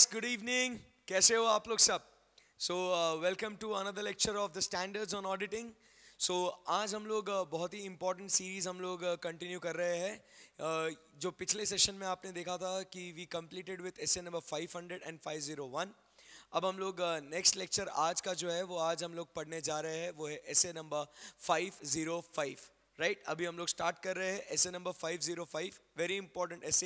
guys. Good evening. कैसे हो आप लोग सब so welcome to another lecture of the standards on auditing so आज हम लोग uh, बहुत ही इंपॉर्टेंट सीरीज हम लोग कंटिन्यू uh, कर रहे हैं uh, जो पिछले सेशन में आपने देखा था कि we completed with S number five hundred and five zero अब हम लोग नेक्स्ट uh, लेक्चर आज का जो है वो आज हम लोग पढ़ने जा रहे हैं वो है एस नंबर फाइव जीरो अभी हम लोग स्टार्ट कर रहे हैं S number five zero very important S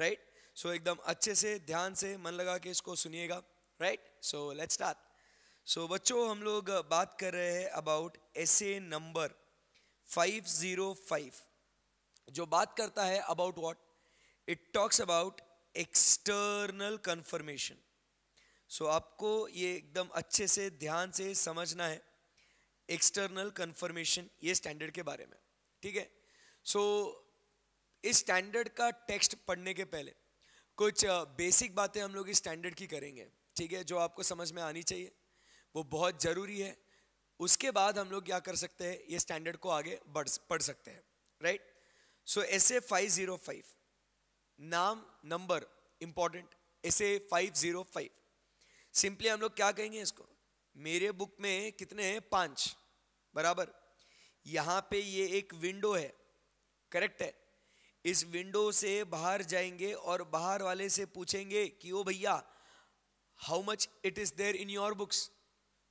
right so so, एकदम अच्छे से ध्यान से मन लगा के इसको सुनिएगा right so let start so बच्चों हम लोग बात कर रहे हैं अबाउट एसे नंबर 505 जो बात करता है about what it talks about external confirmation so आपको ये एकदम अच्छे से ध्यान से समझना है एक्सटर्नल कंफर्मेशन ये स्टैंडर्ड के बारे में ठीक है सो so, इस स्टैंडर्ड का टेक्स्ट पढ़ने के पहले कुछ बेसिक बातें हम लोग इस स्टैंडर्ड की करेंगे ठीक है जो आपको समझ में आनी चाहिए वो बहुत ज़रूरी है उसके बाद हम लोग क्या कर सकते हैं ये स्टैंडर्ड को आगे बढ़ पढ़ सकते हैं right so S A five zero five नाम number important S A five zero five simply हम लोग क्या कहेंगे इसको मेरे बुक में कितने हैं पांच बराबर यहाँ पे ये एक विंडो है करेक्ट है इस विंडो से बाहर जाएंगे और बाहर वाले से पूछेंगे कि ओ भैया how much it is there in your books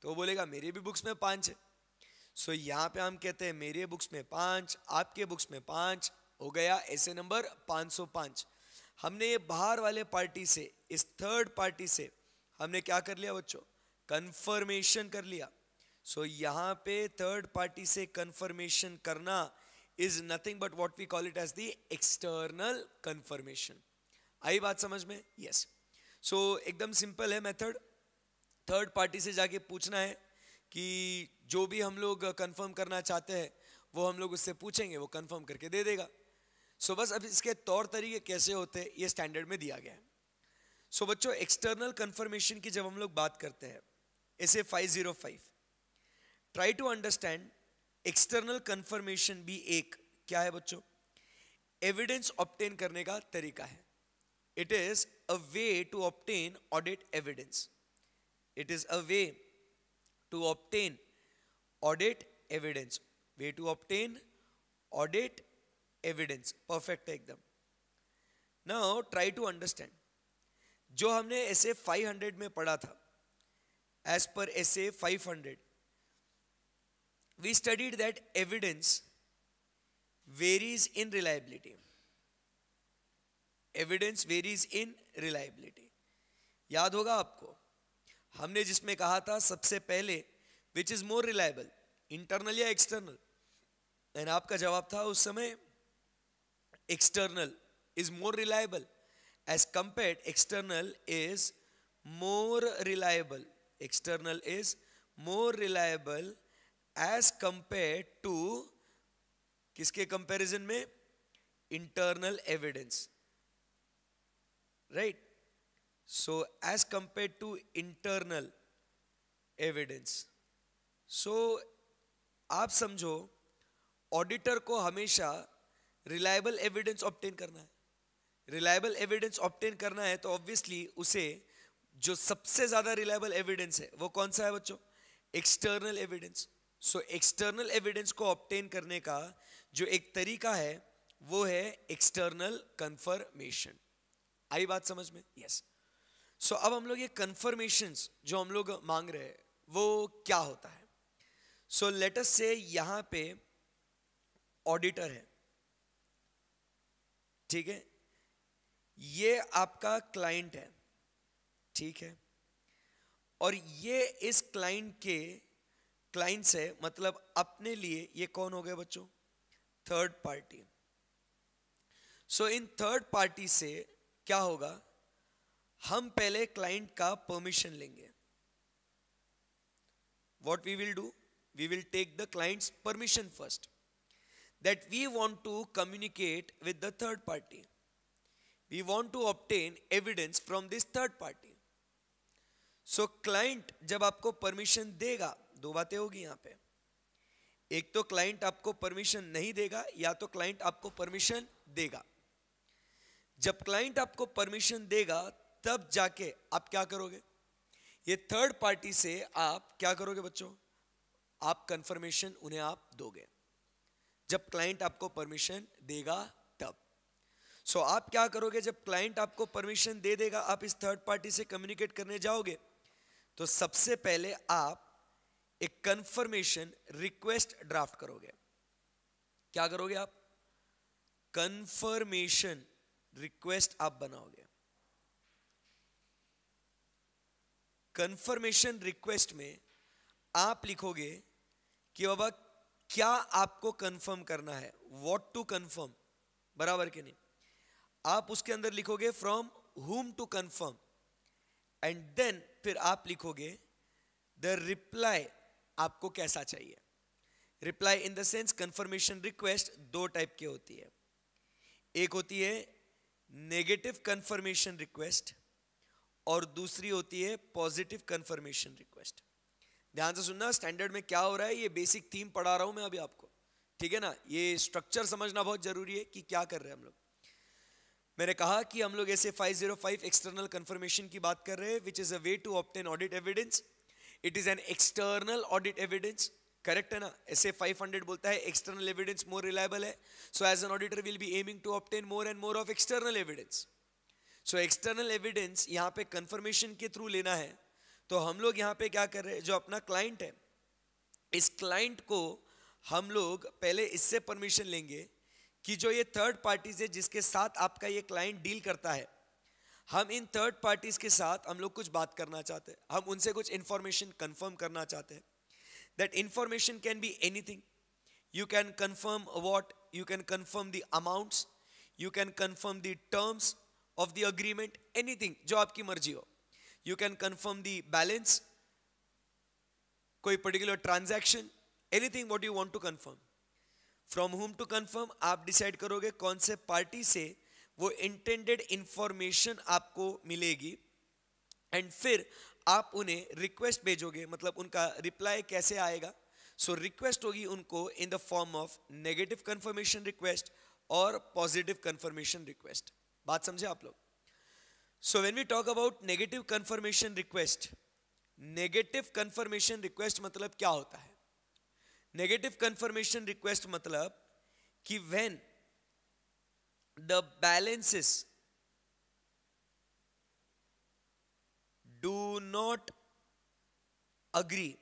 तो वो बोलेगा मेरे भी बुक्स में पांच है सो so, यहाँ पे हम कहते हैं मेरे बुक्स में पांच आपके बुक्स में पांच हो गया ऐसे नंबर पांच हमने ये बाहर वाले पार्टी से इस थर्ड पार्टी से हमने क्या कर लिया बच्चों कन्फर्मेशन कर लिया सो so, यहाँ पे थर्ड पार्टी से कन्फर्मेशन करना is nothing but what we call it as the external confirmation आई बात समझ में यस yes. सो so, एकदम सिंपल है मेथड थर्ड पार्टी से जाके पूछना है कि जो भी हम लोग कंफर्म करना चाहते हैं वो हम लोग उससे पूछेंगे वो कंफर्म करके दे देगा सो so बस अब इसके तौर तरीके कैसे होते हैं ये स्टैंडर्ड में दिया गया है सो so बच्चों एक्सटर्नल कंफर्मेशन की जब हम लोग बात करते हैं ऐसे five try to understand external confirmation भी एक क्या है बच्चों एविडेंस ऑप्टेन करने का तरीका है it is a way to obtain audit evidence it is a way to obtain audit evidence way to obtain audit evidence perfect है एकदम नाउ ट्राई टू अंडरस्टैंड जो हमने ऐसे 500 में पढ़ा था एज पर ऐसे 500 we studied that evidence varies in reliability. Evidence varies in reliability याद होगा आपको हमने जिसमें कहा था सबसे पहले which is more reliable internal या एक्सटर्नल एंड आपका जवाब था उस समय external is more reliable as compare external is more reliable external is more reliable as compare to किसके कंपैरिजन में internal evidence right so as compare to internal evidence so आप समझो ऑडिटर को हमेशा रिलायबल एविडेंस ऑप्टेन करना है reliable evidence obtain करना है तो ऑब्वियसली उसे जो सबसे ज़्यादा रिलायबल एविडेंस है वो कौन सा है बच्चों external evidence so external evidence को ऑप्टेन करने का जो एक तरीका है वो है एक्सटर्नल कंफर्मेशन आई बात समझ में यस yes. सो so, अब हम लोग ये कंफर्मेशन जो हम लोग मांग रहे हैं वो क्या होता है सो लेटस से यहां पे ऑडिटर है ठीक है ये आपका क्लाइंट है ठीक है और ये इस क्लाइंट के क्लाइंट्स है मतलब अपने लिए ये कौन हो गए बच्चों थर्ड पार्टी सो इन थर्ड पार्टी से क्या होगा हम पहले क्लाइंट का परमिशन लेंगे what we will do we will take the client's permission first that we want to communicate with the third party we want to obtain evidence from this third party so client जब आपको permission देगा दो बातें होगी यहाँ पे एक तो क्लाइंट आपको परमिशन नहीं देगा या तो क्लाइंट आपको परमिशन देगा जब क्लाइंट आपको परमिशन देगा तब जाके आप क्या करोगे ये थर्ड पार्टी से आप क्या करोगे बच्चों आप कंफर्मेशन उन्हें आप दोगे जब क्लाइंट आपको परमिशन देगा तब सो so, आप क्या करोगे जब क्लाइंट आपको परमिशन दे देगा आप इस थर्ड पार्टी से कम्युनिकेट करने जाओगे तो सबसे पहले आप एक कंफर्मेशन रिक्वेस्ट ड्राफ्ट करोगे क्या करोगे आप कंफर्मेशन रिक्वेस्ट आप बनाओगे कंफर्मेशन रिक्वेस्ट में आप लिखोगे कि बाबा क्या आपको कंफर्म करना है व्हाट टू कंफर्म बराबर के नहीं आप उसके अंदर लिखोगे फ्रॉम हुम टू कंफर्म एंड देन फिर आप लिखोगे द रिप्लाई आपको कैसा चाहिए reply in the sense confirmation request दो टाइप की होती है एक होती है नेगेटिव कंफर्मेशन रिक्वेस्ट और दूसरी होती है पॉजिटिव कंफर्मेशन रिक्वेस्ट ध्यान से सुनना स्टैंडर्ड में क्या हो रहा है ये बेसिक थीम पढ़ा रहा हूं मैं अभी आपको ठीक है ना ये स्ट्रक्चर समझना बहुत जरूरी है कि क्या कर रहे हैं हम लोग मैंने कहा कि हम लोग ऐसे 505 एक्सटर्नल कंफर्मेशन की बात कर रहे हैं which is a way to obtain audit evidence it is an external audit evidence correct है ना एस ए फाइव हंड्रेड बोलता है एक्सटर्नल एविडेंस मोर रिलायबल है so as an auditor will be aiming to obtain more and more of external evidence so external evidence यहाँ पे confirmation के through लेना है तो हम लोग यहाँ पे क्या कर रहे हैं जो अपना क्लाइंट है इस क्लाइंट को हम लोग पहले इससे परमिशन लेंगे कि जो ये थर्ड पार्टीज है जिसके साथ आपका ये क्लाइंट डील करता है हम इन थर्ड पार्टीज के साथ हम लोग कुछ बात करना चाहते हैं हम उनसे कुछ इंफॉर्मेशन कंफर्म करना चाहते हैं that information can be anything you can confirm what you can confirm the amounts you can confirm the terms of the agreement anything जो आपकी मर्जी हो you can confirm the balance कोई particular transaction anything what you want to confirm from whom to confirm आप decide करोगे कौन से party से वो इंटेंडेड इंफॉर्मेशन आपको मिलेगी एंड फिर आप उन्हें रिक्वेस्ट भेजोगे मतलब उनका रिप्लाई कैसे आएगा सो रिक्वेस्ट होगी उनको in the form of negative confirmation request और पॉजिटिव कन्फर्मेशन रिक्वेस्ट बात समझे आप लोग so when we talk about negative confirmation request negative confirmation request मतलब क्या होता है नेगेटिव कन्फर्मेशन रिक्वेस्ट मतलब कि when the balances do not agree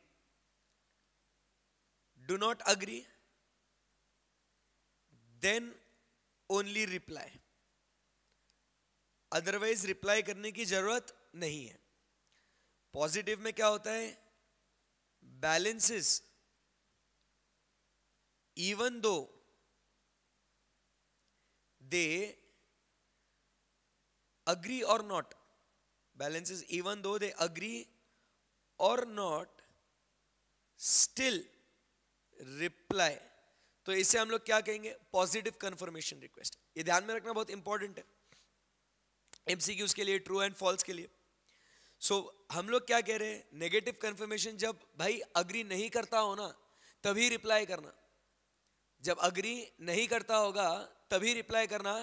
do not agree then only reply otherwise reply karne ki zarurat nahi hai positive mein kya hota hai balances even though they agree or not balance is even though they agree or not still reply तो इसे हम लोग क्या कहेंगे positive confirmation request ये ध्यान में रखना बहुत इंपॉर्टेंट है एमसीक्यूज के लिए ट्रू एंड फॉल्स के लिए सो so, हम लोग क्या कह रहे हैं नेगेटिव कन्फर्मेशन जब भाई अग्री नहीं करता हो ना तभी रिप्लाई करना जब अग्री नहीं करता होगा तभी रिप्लाई करना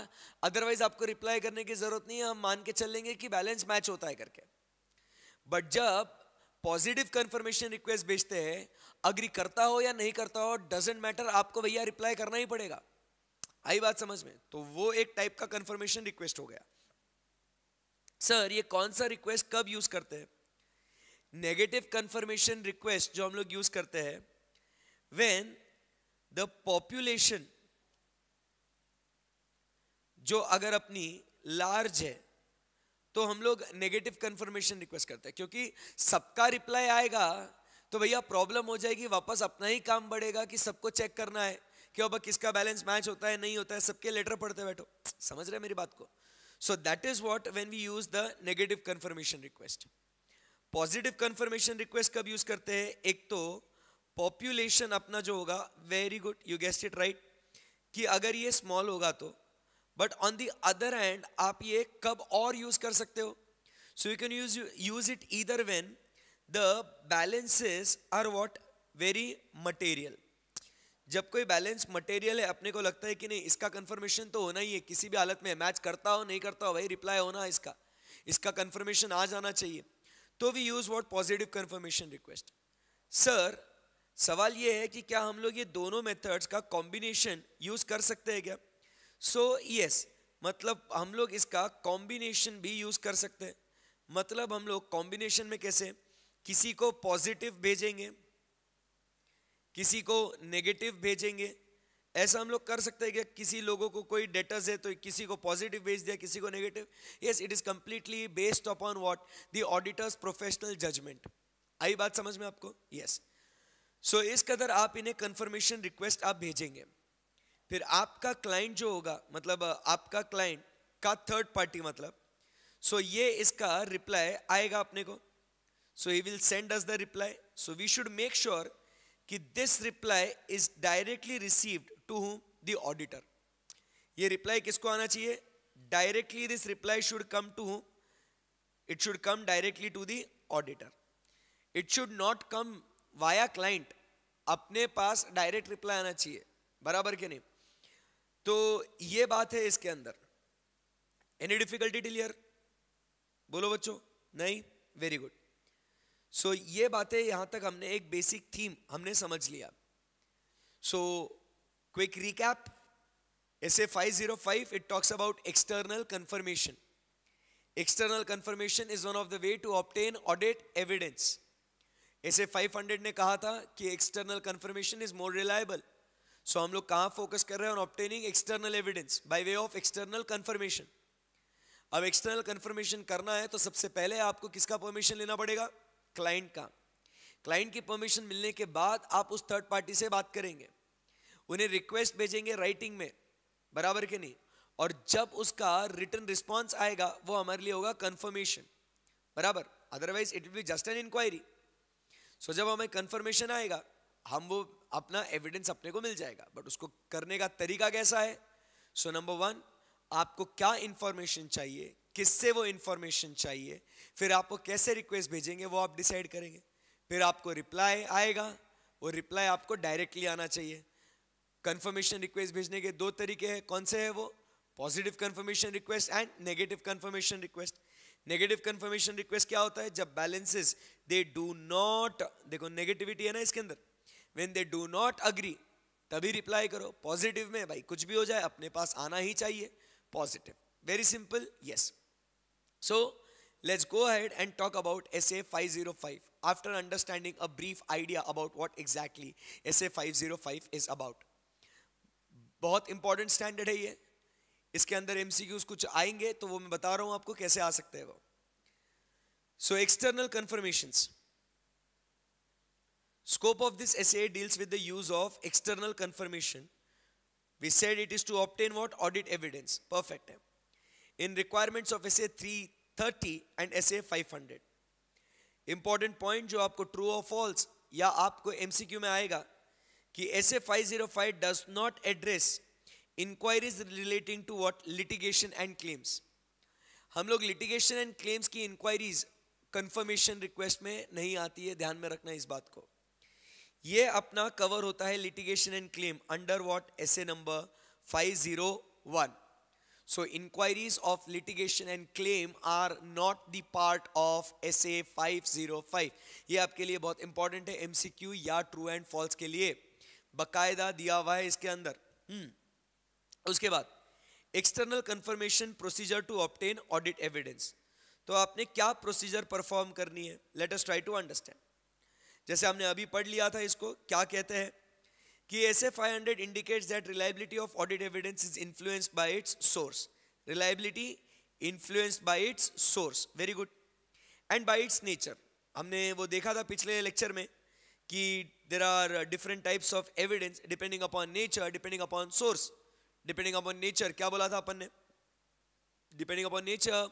अदरवाइज आपको रिप्लाई करने की जरूरत नहीं है हम मान के चल लेंगे कि बैलेंस मैच होता है करके बट जब पॉजिटिव कंफर्मेशन रिक्वेस्ट भेजते हैं अग्री करता हो या नहीं करता हो डजेंट मैटर आपको भैया रिप्लाई करना ही पड़ेगा आई बात समझ में तो वो एक टाइप का कंफर्मेशन रिक्वेस्ट हो गया सर ये कौन सा रिक्वेस्ट कब यूज करते हैं नेगेटिव कंफर्मेशन रिक्वेस्ट जो हम लोग यूज करते हैं व्हेन द पॉपुलेशन जो अगर अपनी लार्ज है तो हम लोग नेगेटिव कंफर्मेशन रिक्वेस्ट करते हैं क्योंकि सबका रिप्लाई आएगा तो भैया प्रॉब्लम हो जाएगी वापस अपना ही काम बढ़ेगा कि सबको चेक करना है कि अब किसका बैलेंस मैच होता है नहीं होता है सबके लेटर पढ़ते बैठो समझ रहे मेरी बात को so that is what when we use the negative confirmation request positive confirmation request कब यूज करते हैं एक तो पॉपुलेशन अपना जो होगा very good you guessed it right कि अगर ये स्मॉल होगा तो but on the other hand आप ये कब और यूज कर सकते हो so you can use use it either when the balances are what very material जब कोई बैलेंस मटेरियल है अपने को लगता है कि नहीं इसका कन्फर्मेशन तो होना ही है किसी भी हालत में मैच करता हो नहीं करता हो वही रिप्लाई होना है इसका इसका कन्फर्मेशन आ जाना चाहिए तो we use what positive confirmation request sir सवाल ये है कि क्या हम लोग ये दोनों मेथड्स का कॉम्बिनेशन यूज कर सकते हैं क्या सो यस मतलब हम लोग इसका कॉम्बिनेशन भी यूज़ कर सकते हैं मतलब हम लोग कॉम्बिनेशन में कैसे किसी को पॉजिटिव भेजेंगे किसी को नेगेटिव भेजेंगे ऐसा हम लोग कर सकते हैं कि किसी लोगों को कोई डेटर्स है तो किसी को पॉजिटिव भेज दिया किसी को negative yes it is completely based upon what the auditor's professional judgement आई बात समझ में आपको यस yes. सो so, इस कदर आप इन्हें कंफर्मेशन रिक्वेस्ट आप भेजेंगे फिर आपका क्लाइंट जो होगा मतलब आपका क्लाइंट का थर्ड पार्टी मतलब सो so ये इसका रिप्लाई आएगा अपने को so he will send us the reply so we should make sure कि this reply is directly received to whom the auditor ये रिप्लाई किसको आना चाहिए directly this reply should come to whom it should come directly to the auditor it should not come via client अपने पास direct reply आना चाहिए बराबर के नहीं तो ये बात है इसके अंदर एनी डिफिकल्टी डिलियर बोलो बच्चों नहीं वेरी गुड सो ये बातें यहां तक हमने एक बेसिक थीम हमने समझ लिया so quick recap S A five zero five it talks about external confirmation external confirmation is one of the way to obtain audit evidence S A five hundred ने कहा था कि external confirmation is more reliable so so, हम लोग कहाँ focus कर रहे हैं on obtaining external evidence by way of external confirmation अब एक्सटर्नल कन्फर्मेशन करना है तो सबसे पहले आपको किसका परमिशन लेना पड़ेगा क्लाइंट का क्लाइंट की परमिशन मिलने के बाद आप उस थर्ड पार्टी से बात करेंगे उन्हें रिक्वेस्ट भेजेंगे राइटिंग में बराबर के नहीं और जब उसका रिटर्न रिस्पॉन्स आएगा वो हमारे लिए होगा कन्फर्मेशन बराबर otherwise it will be just an inquiry so जब हमें कन्फर्मेशन आएगा हम वो अपना एविडेंस अपने को मिल जाएगा बट उसको करने का तरीका कैसा है सो नंबर वन आपको क्या इंफॉर्मेशन चाहिए किससे वो इंफॉर्मेशन चाहिए फिर आपको कैसे रिक्वेस्ट भेजेंगे वो आप डिसाइड करेंगे फिर आपको रिप्लाई आएगा वो रिप्लाई आपको डायरेक्टली आना चाहिए कंफर्मेशन रिक्वेस्ट भेजने के दो तरीके हैं कौन से है वो positive confirmation request and negative confirmation request negative confirmation request क्या होता है जब बैलेंसेस दे डू नॉट देखो नेगेटिविटी है ना इसके अंदर when they do not agree तभी रिप्लाई करो पॉजिटिव में भाई कुछ भी हो जाए अपने पास आना ही चाहिए positive very simple yes so let's go head and talk about S A five zero five after understanding a brief idea about what exactly S A five zero five is about बहुत important standard है ये इसके अंदर M कुछ आएंगे तो वो मैं बता रहा हूँ आपको कैसे आ सकते हैं वो so external confirmations Scope of this essay deals with the use of external confirmation. We said it is to obtain what? Audit evidence. Perfect. In requirements of essay 330 and essay 500. important point jo aapko true or false ya aapko mcq mein aayega ki essay 505 does not address inquiries relating to what litigation and claims हम लोग litigation and claims की inquiries confirmation request में नहीं आती है ध्यान में रखना इस बात को ये अपना कवर होता है litigation and claim under what S A number five zero one so inquiries of litigation and claim are not the part of S A five zero five ये आपके लिए बहुत इंपॉर्टेंट है एमसीक्यू क्यू या true and false के लिए बकायदा दिया हुआ है इसके अंदर हम्म उसके बाद external confirmation procedure to obtain audit evidence तो आपने क्या प्रोसीजर परफॉर्म करनी है let us try to understand जैसे हमने अभी पढ़ लिया था इसको क्या कहते हैं कि S A five hundred indicates that reliability of audit evidence is influenced by its source reliability influenced by its source very good and by its nature हमने वो देखा था पिछले लेक्चर में कि there are different types of evidence depending upon nature depending upon source depending upon nature क्या बोला था अपन ने depending upon nature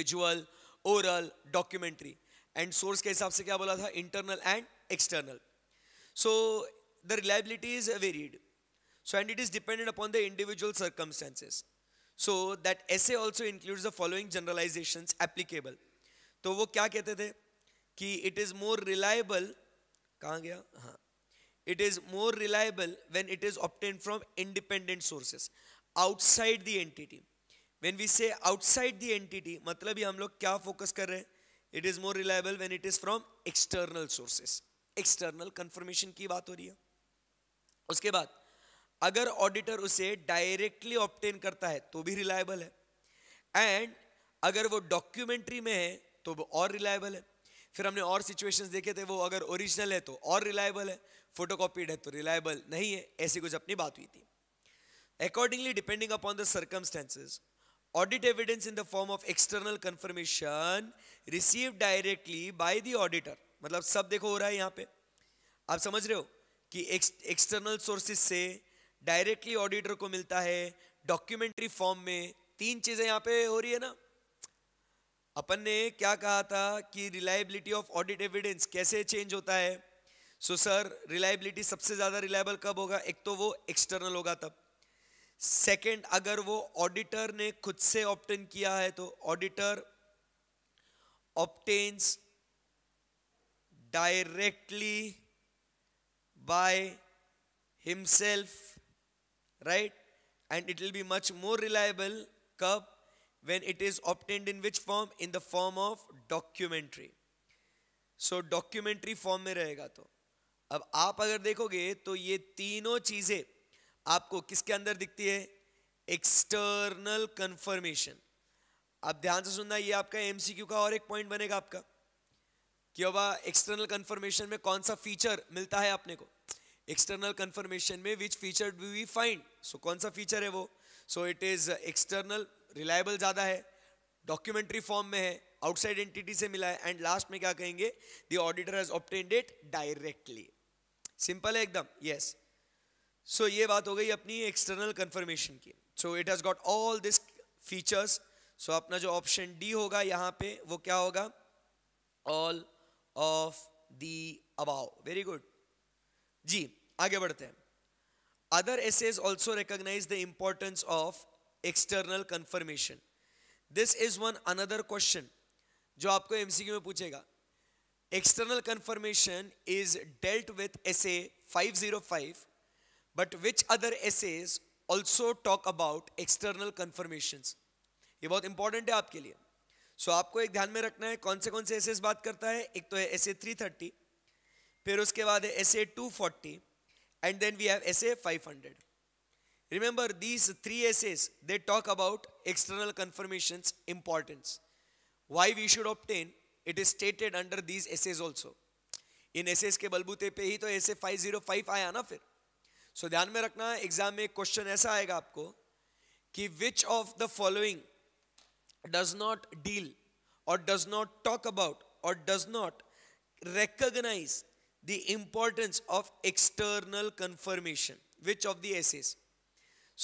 visual oral documentary and source के हिसाब से क्या बोला था internal and external so the reliability is varied so and it is depended upon the individual circumstances so that ऐसे also includes the following generalisation applicable तो वो क्या कहते थे कि इट इज मोर रिलायबल कहाँ गया हाँ it is more reliable when it is obtain from independent sources outside the entity when we say outside the entity मतलब ही हम लोग क्या फोकस कर रहे हैं it is more reliable when it is from external sources external confirmation की बात हो रही है उसके बाद अगर ऑडिटर उसे डायरेक्टली ऑप्टेन करता है तो भी रिलायबल है एंड अगर वो डॉक्यूमेंट्री में है तो वो और रिलायबल है फिर हमने और सिचुएशंस देखे थे वो अगर ओरिजिनल है तो और रिलायबल है फोटोकॉपीड है तो रिलायबल नहीं है ऐसी कुछ अपनी बात हुई थी accordingly depending upon the circumstances audit evidence in the form of external confirmation received directly by the auditor मतलब सब देखो हो रहा है यहाँ पे आप समझ रहे हो कि एक्सटर्नल सोर्सेज से डायरेक्टली ऑडिटर को मिलता है डॉक्यूमेंट्री फॉर्म में तीन चीजें यहाँ पे हो रही है ना अपन ने क्या कहा था कि रिलायबिलिटी ऑफ ऑडिट एविडेंस कैसे चेंज होता है सो सर रिलायबिलिटी सबसे ज्यादा रिलायबल कब होगा एक तो वो एक्सटर्नल होगा तब सेकंड अगर वो ऑडिटर ने खुद से ऑप्टेन किया है तो auditor obtains directly by himself right and it will be much more reliable कब when it is obtained in which form in the form of documentary so documentary form में रहेगा तो अब आप अगर देखोगे तो ये तीनों चीजें आपको किसके अंदर दिखती है एक्सटर्नल कंफर्मेशन आप ध्यान से सुनना ये आपका एमसीक्यू का और एक पॉइंट बनेगा आपका कि बाबा एक्सटर्नल कंफर्मेशन में कौन सा फीचर मिलता है आपने को एक्सटर्नल कंफर्मेशन में which feature do we find so कौन सा फीचर है वो so it is external reliable ज़्यादा है डॉक्यूमेंट्री फॉर्म में है आउटसाइड एंटिटी से मिला है एंड लास्ट में क्या कहेंगे the auditor has obtained it directly simple है एकदम यस yes. सो ये बात हो गई अपनी एक्सटर्नल कन्फर्मेशन की so it has got all this features so अपना जो ऑप्शन डी होगा यहाँ पे वो क्या होगा all of the above very good जी आगे बढ़ते हैं other SAs also recognize the importance of external confirmation this is one another question जो आपको एमसीक्यू में पूछेगा external confirmation is dealt with S A five zero five but which other SAs also talk about external confirmations ये बहुत important है आपके लिए सो so, आपको एक ध्यान में रखना है कौन से कौन से एसेस बात करता है एक तो है एसे 330 फिर उसके बाद है SA 240 and then we have SA 500 remember these three SAs they talk about external confirmations importance why we should obtain it is stated under these essays also इन essays के बलबूते पे ही तो ऐसे 505 आया ना फिर सो ध्यान में रखना एग्जाम में एक क्वेश्चन ऐसा आएगा आपको कि which of the following does not deal और डज नॉट टॉक अबाउट और does not recognize the importance of external confirmation which of the SAs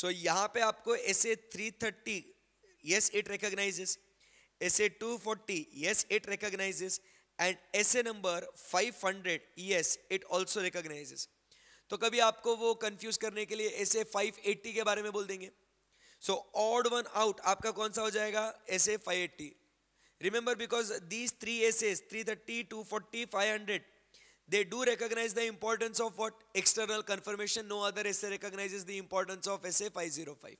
so यहां पे आपको SA 330 thirty yes it recognizes SA 240 forty yes it recognizes and SA number five hundred yes it also recognizes तो कभी आपको वो confuse करने के लिए एस ए फाइव एट्टी के बारे में बोल देंगे सो ऑड वन आउट आपका कौन सा हो जाएगा S A five eighty remember because these three they do recognize the importance of what external confirmation no other S A recognize the importance of S A five zero five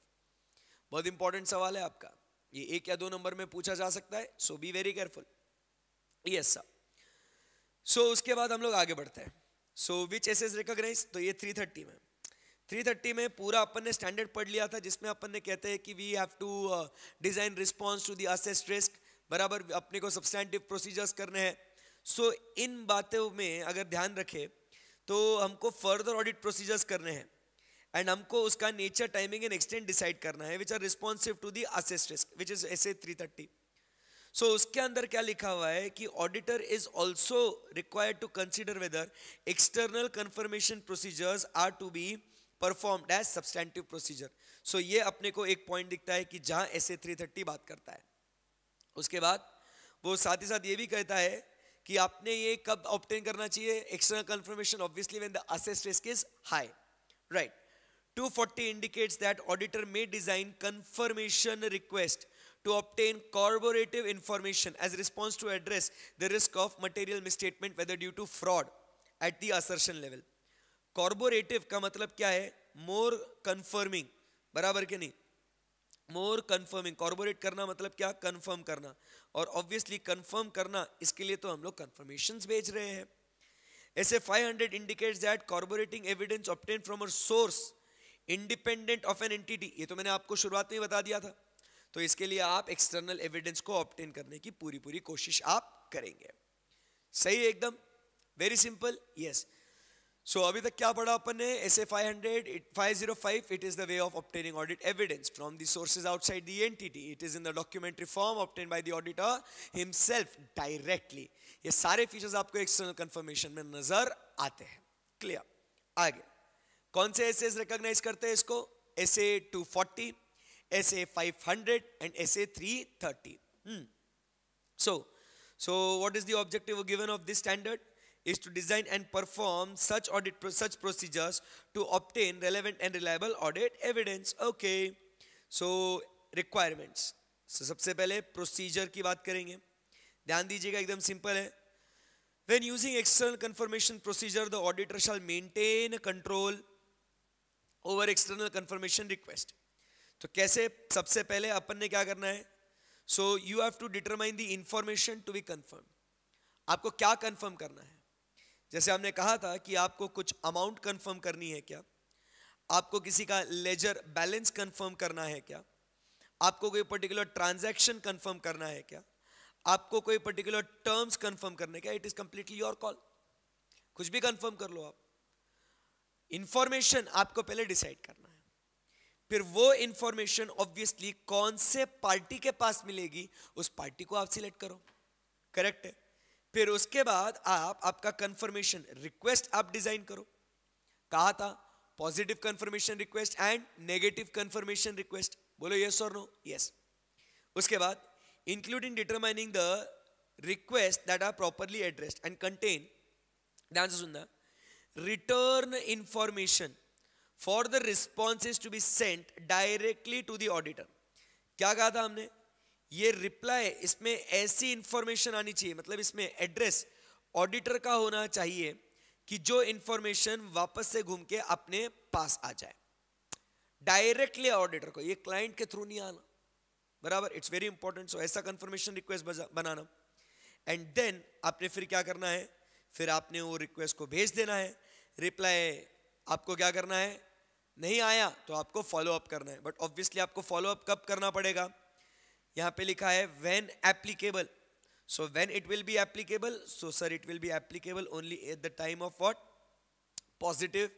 बहुत important सवाल है आपका ये एक या दो number में पूछा जा सकता है so be very careful yes sir so उसके बाद हम लोग आगे बढ़ते हैं so which S S recognize तो ये 330 में 330 में पूरा अपन ने स्टैंडर्ड पढ़ लिया था जिसमें अपन ने कहते हैं कि we have to design response to the risk बराबर अपने को सब्सटैंडिव प्रोसीजर्स करने हैं सो so, इन बातों में अगर ध्यान रखें तो हमको फर्दर ऑडिट प्रोसीजर्स करने हैं एंड हमको उसका nature timing and extent decide करना है which are responsive to the assessed risk which is S A three thirty so so, उसके अंदर क्या लिखा हुआ है कि auditor is also required to consider whether external confirmation procedures are to be perform as substantive procedure so ये अपने को एक पॉइंट दिखता है कि जहां एस ए बात करता है उसके बाद वो साथ ही साथ ये भी कहता है कि आपने ये कब ऑप्टेन करना चाहिए external confirmation obviously when the assessed risk is high right 240 indicates that auditor may design confirmation request to obtain corroborative information as response to address the risk of material misstatement whether due to fraud at the assertion level corroborative का मतलब क्या है more confirming बराबर के नहीं मोर confirming कॉर्बोरेट करना मतलब क्या कन्फर्म करना और ऑब्वियसली कन्फर्म करना इसके लिए तो हम लोग कन्फर्मेशन भेज रहे हैं ऐसे 500 indicates that corroborating evidence obtain from uh source independent of an entity ये तो मैंने आपको शुरुआत में बता दिया था तो इसके लिए आप एक्सटर्नल एविडेंस को ऑप्टेन करने की पूरी पूरी कोशिश आप करेंगे सही एकदम वेरी सिंपल यस सो अभी तक क्या पढ़ा अपन ने S A five hundred five zero five it is the way of obtaining audit evidence from the sources outside the entity it is in the documentary form obtain by the auditor himself directly ये सारे features आपको external confirmation में नजर आते हैं clear आगे कौन से एसेज रिकॉग्नाइज करते हैं इसको S A two forty SA 500 and SA 330. Hmm. So, so what is the objective given of this standard? Is to design and perform such audit such procedures to obtain relevant and reliable audit evidence. Okay. So requirements. So सबसे पहले procedure की बात करेंगे ध्यान दीजिएगा एकदम simple है When using external confirmation procedure, the auditor shall maintain control over external confirmation request. तो कैसे सबसे पहले अपन ने क्या करना है so you have to determine the information to be confirm आपको क्या कंफर्म करना है जैसे हमने कहा था कि आपको कुछ अमाउंट कंफर्म करनी है क्या आपको किसी का लेजर बैलेंस कंफर्म करना है क्या आपको कोई पर्टिकुलर ट्रांजैक्शन कंफर्म करना है क्या आपको कोई पर्टिकुलर टर्म्स कंफर्म करने क्या it is completely your call कुछ भी कंफर्म कर लो आप इंफॉर्मेशन आपको पहले डिसाइड करना फिर वो इंफॉर्मेशन ऑब्वियसली कौन से पार्टी के पास मिलेगी उस पार्टी को आप सिलेक्ट करो करेक्ट है फिर उसके बाद आप आपका कंफर्मेशन रिक्वेस्ट आप डिजाइन करो कहा था positive confirmation request and negative confirmation request बोलो यस और नो यस उसके बाद including determining the request that are properly addressed and contain ध्यान से सुनना return information for the responses to be sent directly to the auditor क्या कहा था हमने ये रिप्लाई इसमें ऐसी इंफॉर्मेशन आनी चाहिए मतलब इसमें एड्रेस ऑडिटर का होना चाहिए कि जो इंफॉर्मेशन वापस से घूम के अपने पास आ जाए डायरेक्टली ऑडिटर को ये क्लाइंट के थ्रू नहीं आना बराबर इट्स वेरी इंपॉर्टेंट सो ऐसा कंफर्मेशन रिक्वेस्ट बनाना एंड देन आपने फिर क्या करना है फिर आपने वो रिक्वेस्ट को भेज देना है रिप्लाई आपको क्या करना है नहीं आया तो आपको फॉलो अप करना है बट ऑब्वियसली आपको फॉलो अप कब करना पड़ेगा यहाँ पे लिखा है when applicable so when it will be applicable so sir it will be applicable only at the time of what positive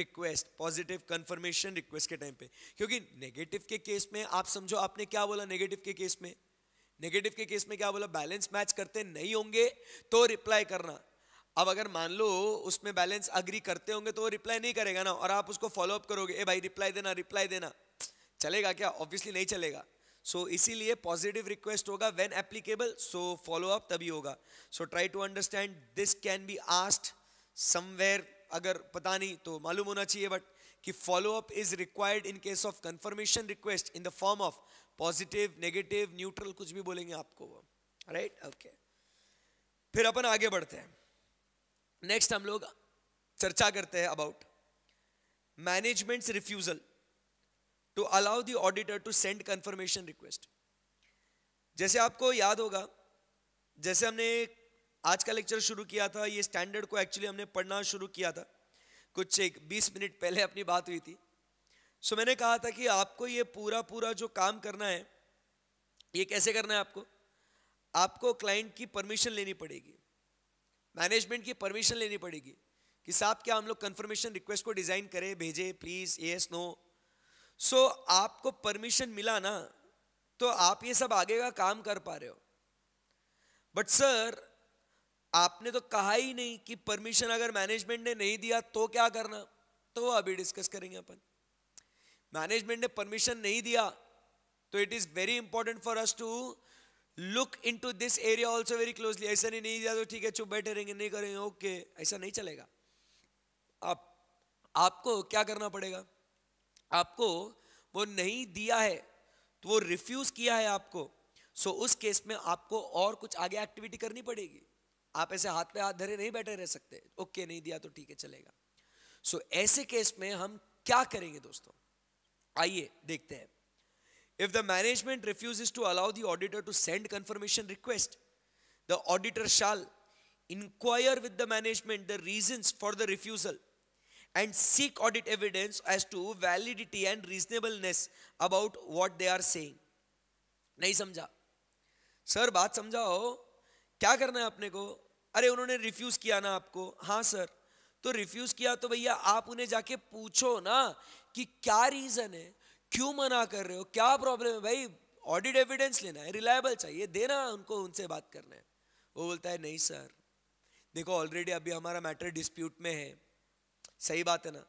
request positive confirmation request के टाइम पे क्योंकि नेगेटिव के केस में आप समझो आपने क्या बोला नेगेटिव के केस में नेगेटिव के केस में क्या बोला बैलेंस मैच करते नहीं होंगे तो रिप्लाई करना अब अगर मान लो उसमें बैलेंस अग्री करते होंगे तो वो रिप्लाई नहीं करेगा ना और आप उसको फॉलोअप करोगे ए भाई रिप्लाई देना रिप्लाई देना चलेगा क्या ऑब्वियसली नहीं चलेगा सो so, इसीलिए पॉजिटिव रिक्वेस्ट होगा when applicable so follow up तभी होगा so try to understand this can be asked somewhere अगर पता नहीं तो मालूम होना चाहिए बट कि follow up is required in case of confirmation request in the form of positive negative neutral कुछ भी बोलेंगे आपको right right right? Okay okay. फिर अपन आगे बढ़ते हैं नेक्स्ट हम लोग चर्चा करते हैं about management refusal to allow the auditor to send confirmation request जैसे आपको याद होगा जैसे हमने आज का लेक्चर शुरू किया था ये स्टैंडर्ड को एक्चुअली हमने पढ़ना शुरू किया था कुछ एक बीस मिनट पहले अपनी बात हुई थी सो मैंने कहा था कि आपको ये पूरा पूरा जो काम करना है ये कैसे करना है आपको आपको क्लाइंट की परमिशन लेनी पड़ेगी मैनेजमेंट की परमिशन लेनी पड़ेगी कि साहब क्या हम लोग कन्फर्मेशन रिक्वेस्ट को डिज़ाइन करें भेजें प्लीज़ येस नो सो आपको परमिशन मिला ना तो आप ये सब आगे का काम कर पा रहे हो बट सर आपने तो कहा ही नहीं कि परमिशन अगर मैनेजमेंट ने नहीं दिया तो क्या करना तो अभी डिस्कस करेंगे अपन मैनेजमेंट ने परमिशन नहीं दिया तो it is very important for us to look to this area also very closely ऐसा नहीं नहीं तो ठीक है चुप बैठे रहेंगे नहीं करेंगे ओके ऐसा नहीं चलेगा आप आपको क्या करना पड़ेगा आपको वो नहीं दिया है तो वो रिफ्यूज किया है आपको सो उस केस में आपको और कुछ आगे एक्टिविटी करनी पड़ेगी आप ऐसे हाथ पे हाथ धरे नहीं बैठे रह सकते ओके नहीं दिया तो ठीक है चलेगा सो so, ऐसे केस में हम क्या करेंगे दोस्तों आइए देखते हैं If the management refuses to allow the auditor to send confirmation request, the auditor shall inquire with the management the reasons for the refusal and seek audit evidence as to validity and reasonableness about what they are saying. नहीं समझा sir बात समझाओ क्या करना है अपने को अरे उन्होंने रिफ्यूज किया ना आपको हाँ सर तो रिफ्यूज किया तो भैया आप उन्हें जाके पूछो ना कि क्या रीजन है क्यों मना कर रहे हो क्या प्रॉब्लम है भाई ऑडिट एविडेंस लेना है रिलायबल चाहिए देना उनको उनसे बात करना है वो बोलता है नहीं सर देखो ऑलरेडी अभी हमारा मैटर डिस्प्यूट में है सही बात है ना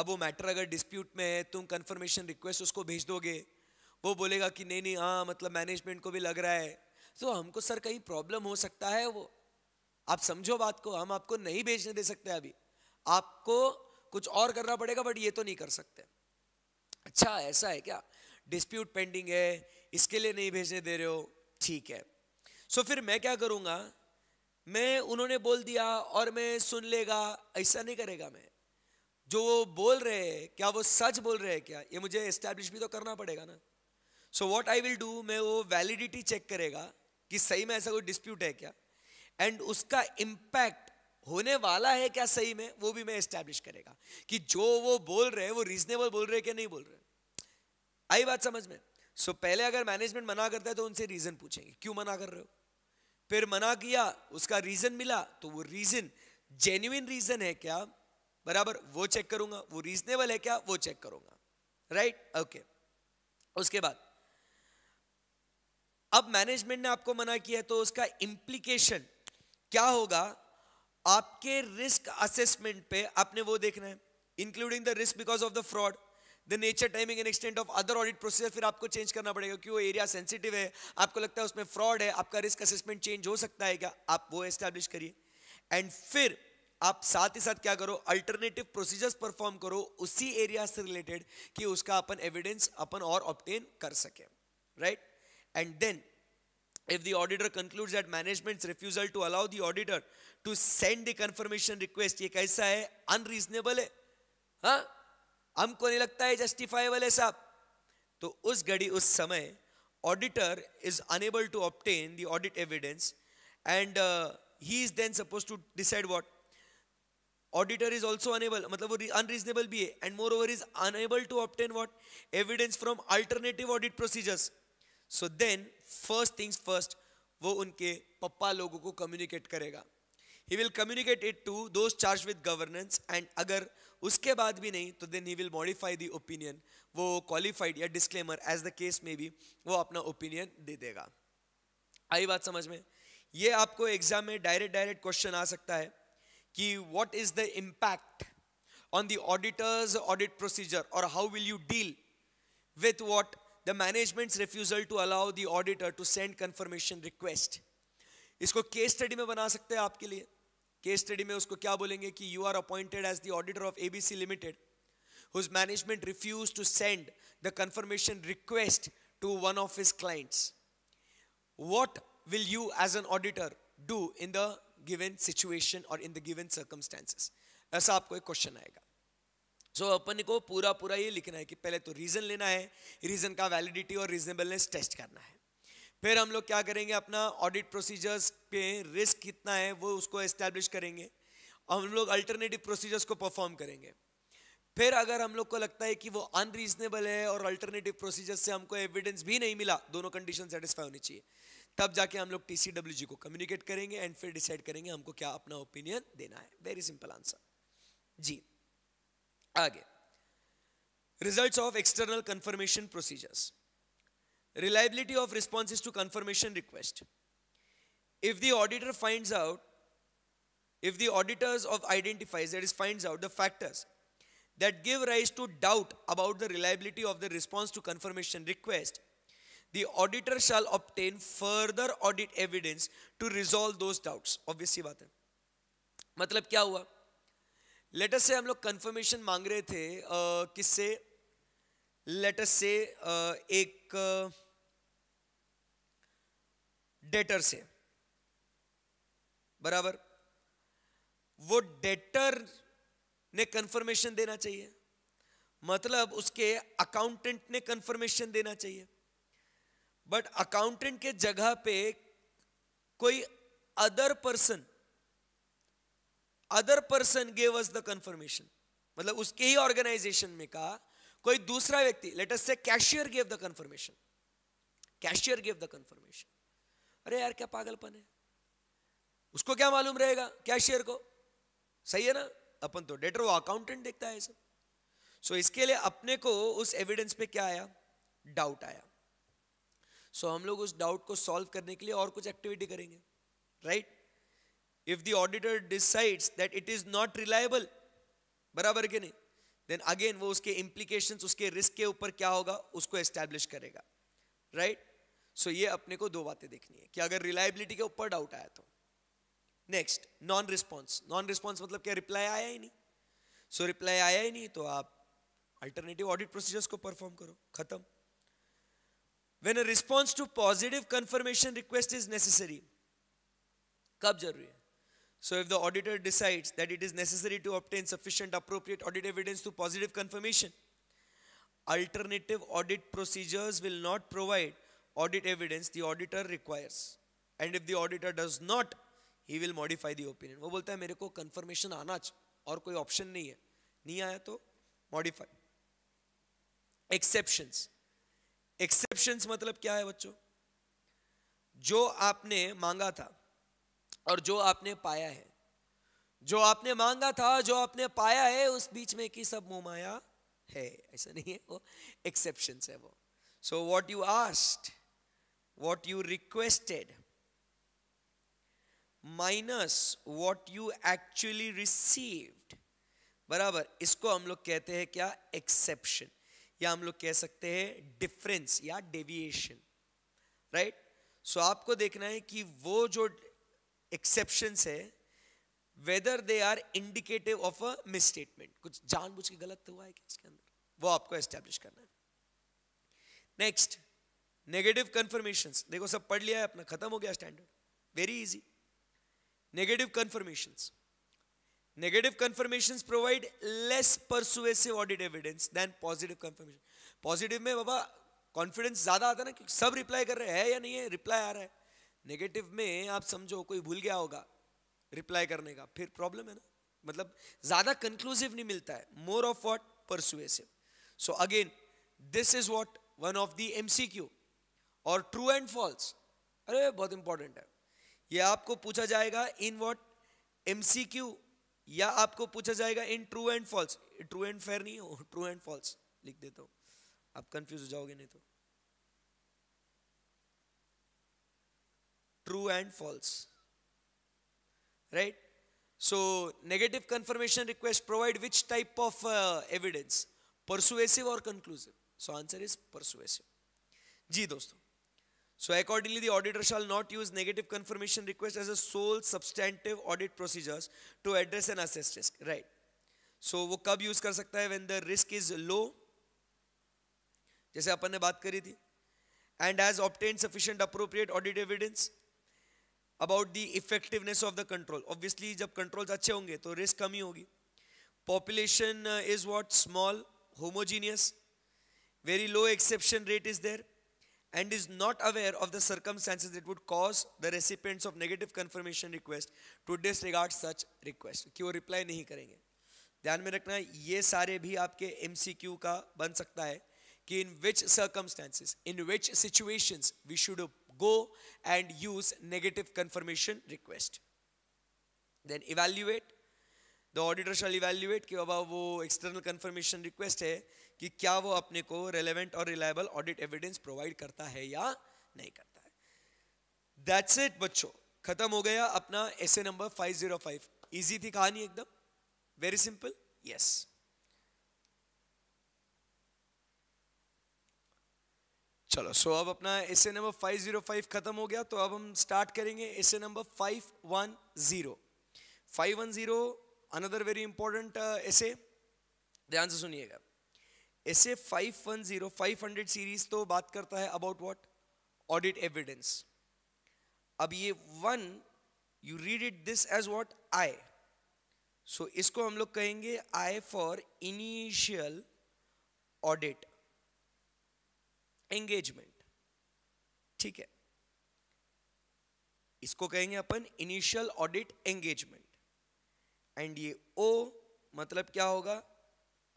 अब वो मैटर अगर डिस्प्यूट में है तुम कंफर्मेशन रिक्वेस्ट उसको भेज दोगे वो बोलेगा कि नहीं नहीं हाँ मतलब मैनेजमेंट को भी लग रहा है तो हमको सर कहीं प्रॉब्लम हो सकता है वो आप समझो बात को हम आपको नहीं भेजने दे सकते अभी आपको कुछ और करना पड़ेगा बट ये तो नहीं कर सकते अच्छा ऐसा है क्या डिस्प्यूट पेंडिंग है इसके लिए नहीं भेजने दे रहे हो ठीक है सो so, फिर मैं क्या करूँगा मैं उन्होंने बोल दिया और मैं सुन लेगा ऐसा नहीं करेगा मैं जो वो बोल रहे हैं क्या वो सच बोल रहे हैं क्या ये मुझे इस्टेब्लिश भी तो करना पड़ेगा ना so what I will do मैं वो वैलिडिटी चेक करेगा कि सही में ऐसा कोई डिस्प्यूट है क्या एंड उसका इम्पैक्ट होने वाला है क्या सही में वो भी मैं एस्टैब्लिश करेगा कि जो वो बोल रहे हैं वो रीजनेबल बोल रहे हैं कि नहीं बोल रहे आई बात समझ में सो so, पहले अगर मैनेजमेंट मना करता है तो उनसे रीजन पूछेंगे क्यों मना कर रहे हो फिर मना किया उसका रीजन मिला तो वो रीजन जेन्यून रीजन है क्या बराबर वो चेक करूंगा वो रीजनेबल है क्या वो चेक करूंगा राइट right? Okay okay. उसके बाद अब मैनेजमेंट ने आपको मना किया तो उसका इंप्लीकेशन क्या होगा आपके रिस्क असेसमेंट पे आपने वो देखना है including the risk because of the fraud the nature timing and extent of other audit procedure फिर आपको चेंज करना पड़ेगा क्योंकि वो एरिया सेंसिटिव है आपको लगता है उसमें फ्रॉड है आपका रिस्क असेसमेंट चेंज हो सकता है क्या आप वो एस्टैब्लिश करिए एंड फिर आप साथ ही साथ क्या करो अल्टरनेटिव प्रोसीजर्स परफॉर्म करो उसी एरिया से रिलेटेड कि उसका अपन एविडेंस अपन और ऑप्टेन कर सके right and then if the auditor concludes that management's refusal to allow the auditor to send a confirmation request ये कैसा है अनरीजनेबल है हाँ हमको नहीं लगता है जस्टिफाइबल है साहब तो उस घड़ी उस समय auditor is unable to obtain the audit evidence and he is then suppose to decide what auditor is also unable मतलब वो अनरीजनेबल भी है and moreover is unable to obtain what evidence from alternative audit procedures so then first things first वो उनके पप्पा लोगों को communicate करेगा he will communicate it to those charge with governance and अगर उसके बाद भी नहीं तो then he will modify the opinion वो क्वालिफाइड या डिस्क्लेमर एज द केस में भी वो अपना ओपिनियन दे देगा आई बात समझ में ये आपको एग्जाम में डायरेक्ट डायरेक्ट क्वेश्चन आ सकता है कि what is the impact on the auditor's audit procedure और how will you deal with what the management's refusal to allow the auditor to send confirmation request इसको केस स्टडी में बना सकते हैं आपके लिए केस स्टडी में उसको क्या बोलेंगे कि you are appointed as the auditor of ABC limited whose management refuse to send the confirmation request to one of his clients what will you as an auditor do in the given situation और in the given circumstances ऐसा आपको एक question आएगा सो so, अपन को पूरा पूरा ये लिखना है कि पहले तो रीजन लेना है रीजन का वैलिडिटी और रीजनेबलनेस टेस्ट करना है फिर हम लोग क्या करेंगे अपना ऑडिट प्रोसीजर्स पे रिस्क कितना है वो उसको एस्टेब्लिश करेंगे और हम लोग अल्टरनेटिव प्रोसीजर्स को परफॉर्म करेंगे फिर अगर हम लोग को लगता है कि वो अनरीजनेबल है और अल्टरनेटिव प्रोसीजर्स से हमको एविडेंस भी नहीं मिला दोनों कंडीशन सेटिस्फाई होनी चाहिए तब जाके हम लोग टी को कम्युनिकेट करेंगे एंड फिर डिसाइड करेंगे हमको क्या अपना ओपिनियन देना है वेरी सिंपल आंसर जी आगे results of external confirmation procedures Reliability of responses to confirmation request. If the auditor finds out, if the auditors of identifies, that is finds out the factors that give rise to doubt about the reliability of the response to confirmation request, the auditor shall obtain further audit evidence to resolve those doubts. Obviously बात है मतलब क्या हुआ us say, हम लोग confirmation मांग रहे थे किससे us say, एक डेटर से बराबर वो डेटर ने कंफर्मेशन देना चाहिए मतलब उसके अकाउंटेंट ने कंफर्मेशन देना चाहिए बट अकाउंटेंट के जगह पे कोई other person other person gave us the confirmation मतलब उसके ही ऑर्गेनाइजेशन में का कोई दूसरा व्यक्ति लेटस से cashier gave the confirmation cashier gave the confirmation अरे यार क्या पागलपन है उसको क्या मालूम रहेगा कैशियर को सही है ना अपन तो डेटर वो अकाउंटेंट देखता है सब सो so, इसके लिए अपने को उस एविडेंस पे क्या आया डाउट आया सो so, हम लोग उस डाउट को सॉल्व करने के लिए और कुछ एक्टिविटी करेंगे right if the auditor decides that it is not reliable बराबर के नहीं देन अगेन वो उसके इम्प्लीकेशंस उसके रिस्क के ऊपर क्या होगा उसको एस्टैब्लिश करेगा राइट right? सो ये अपने को दो बातें देखनी है कि अगर रिलायबिलिटी के ऊपर डाउट आया तो next non response non response मतलब क्या रिप्लाई आया ही नहीं सो so, रिप्लाई आया ही नहीं तो आप अल्टरनेटिव ऑडिट प्रोसीजर्स को परफॉर्म करो खत्म when response to positive confirmation request is necessary कब जरूरी है so if the auditor decides that it is necessary to obtain sufficient appropriate audit evidence to positive confirmation alternative audit procedures will not provide audit evidence the auditor requires and if the auditor does not he will modify the opinion वो बोलता है मेरे को conformation आना और कोई option नहीं है नहीं आया तो मॉडिफाई एक्सेप्शन एक्सेप्शन मतलब क्या है बच्चों जो आपने मांगा था और जो आपने पाया है जो आपने मांगा था जो आपने पाया है उस बीच में की सब मोमाया है ऐसा नहीं है वो एक्सेप्शन है वो so what you asked what you requested minus what you actually received बराबर इसको हम लोग कहते हैं क्या एक्सेप्शन या हम लोग कह सकते हैं डिफरेंस या डेविएशन राइट सो आपको देखना है कि वो जो एक्सेप्शंस है whether they are indicative of a misstatement कुछ जानबूझ के गलत हुआ है क्या इसके अंदर वो आपको एस्टेब्लिश करना है नेक्स्ट नेगेटिव कन्फर्मेशन देखो सब पढ़ लिया है अपना खत्म हो गया standard very easy negative confirmation negative confirmation provide less persuasive audit evidence than positive confirmation positive में बाबा कॉन्फिडेंस ज़्यादा आता है ना क्योंकि सब रिप्लाई कर रहे हैं या नहीं है रिप्लाई आ रहा है नेगेटिव में आप समझो कोई भूल गया होगा रिप्लाई करने का फिर प्रॉब्लम है ना मतलब ज़्यादा कंक्लूसिव नहीं मिलता है more of what persuasive so again this is what one of the MCQ Q और ट्रू एंड फॉल्स अरे बहुत इंपॉर्टेंट है ये आपको पूछा जाएगा इन वॉट एम या आपको पूछा जाएगा in true and false true and fair नहीं हो ट्रू एंड फॉल्स लिख देता हूँ आप कंफ्यूज हो जाओगे नहीं तो true and false right so negative confirmation request provide which type of evidence persuasive और conclusive so answer is persuasive जी दोस्तों So accordingly, the auditor shall not use negative confirmation request as a sole substantive audit procedures to address and assess risk. Right. So वो कब use कर सकता है when the risk is low, जैसे अपन ने बात करी थी, and has obtained sufficient appropriate audit evidence about the effectiveness of the control. Obviously जब controls अच्छे होंगे तो risk कम ही होगी. Population is what small, homogeneous, very low exception rate is there. and is not aware of the circumstances that would cause the recipients of negative confirmation request to disregard such request कि वो reply नहीं करेंगे ध्यान में रखना ये सारे भी आपके एम का बन सकता है कि in which circumstances in which situations we should go and use negative confirmation request then evaluate the auditor shall evaluate कि बाबा वो एक्सटर्नल कन्फर्मेशन रिक्वेस्ट है कि क्या वो अपने को रेलेवेंट और रिलायबल ऑडिट एविडेंस प्रोवाइड करता है या नहीं करता है दैट्स इट बच्चों खत्म हो गया अपना एसे नंबर 505 इजी थी कहानी एकदम वेरी सिंपल यस चलो सो अब अपना एसे नंबर 505 खत्म हो गया तो अब हम स्टार्ट करेंगे SA number 510 510 another very important SA ध्यान से सुनिएगा S A five one zero five hundred series तो बात करता है अबाउट वॉट ऑडिट एविडेंस अब ये one you read it this as what I so इसको हम लोग कहेंगे I for initial audit engagement ठीक है इसको कहेंगे अपन इनिशियल ऑडिट एंगेजमेंट एंड ये ओ मतलब क्या होगा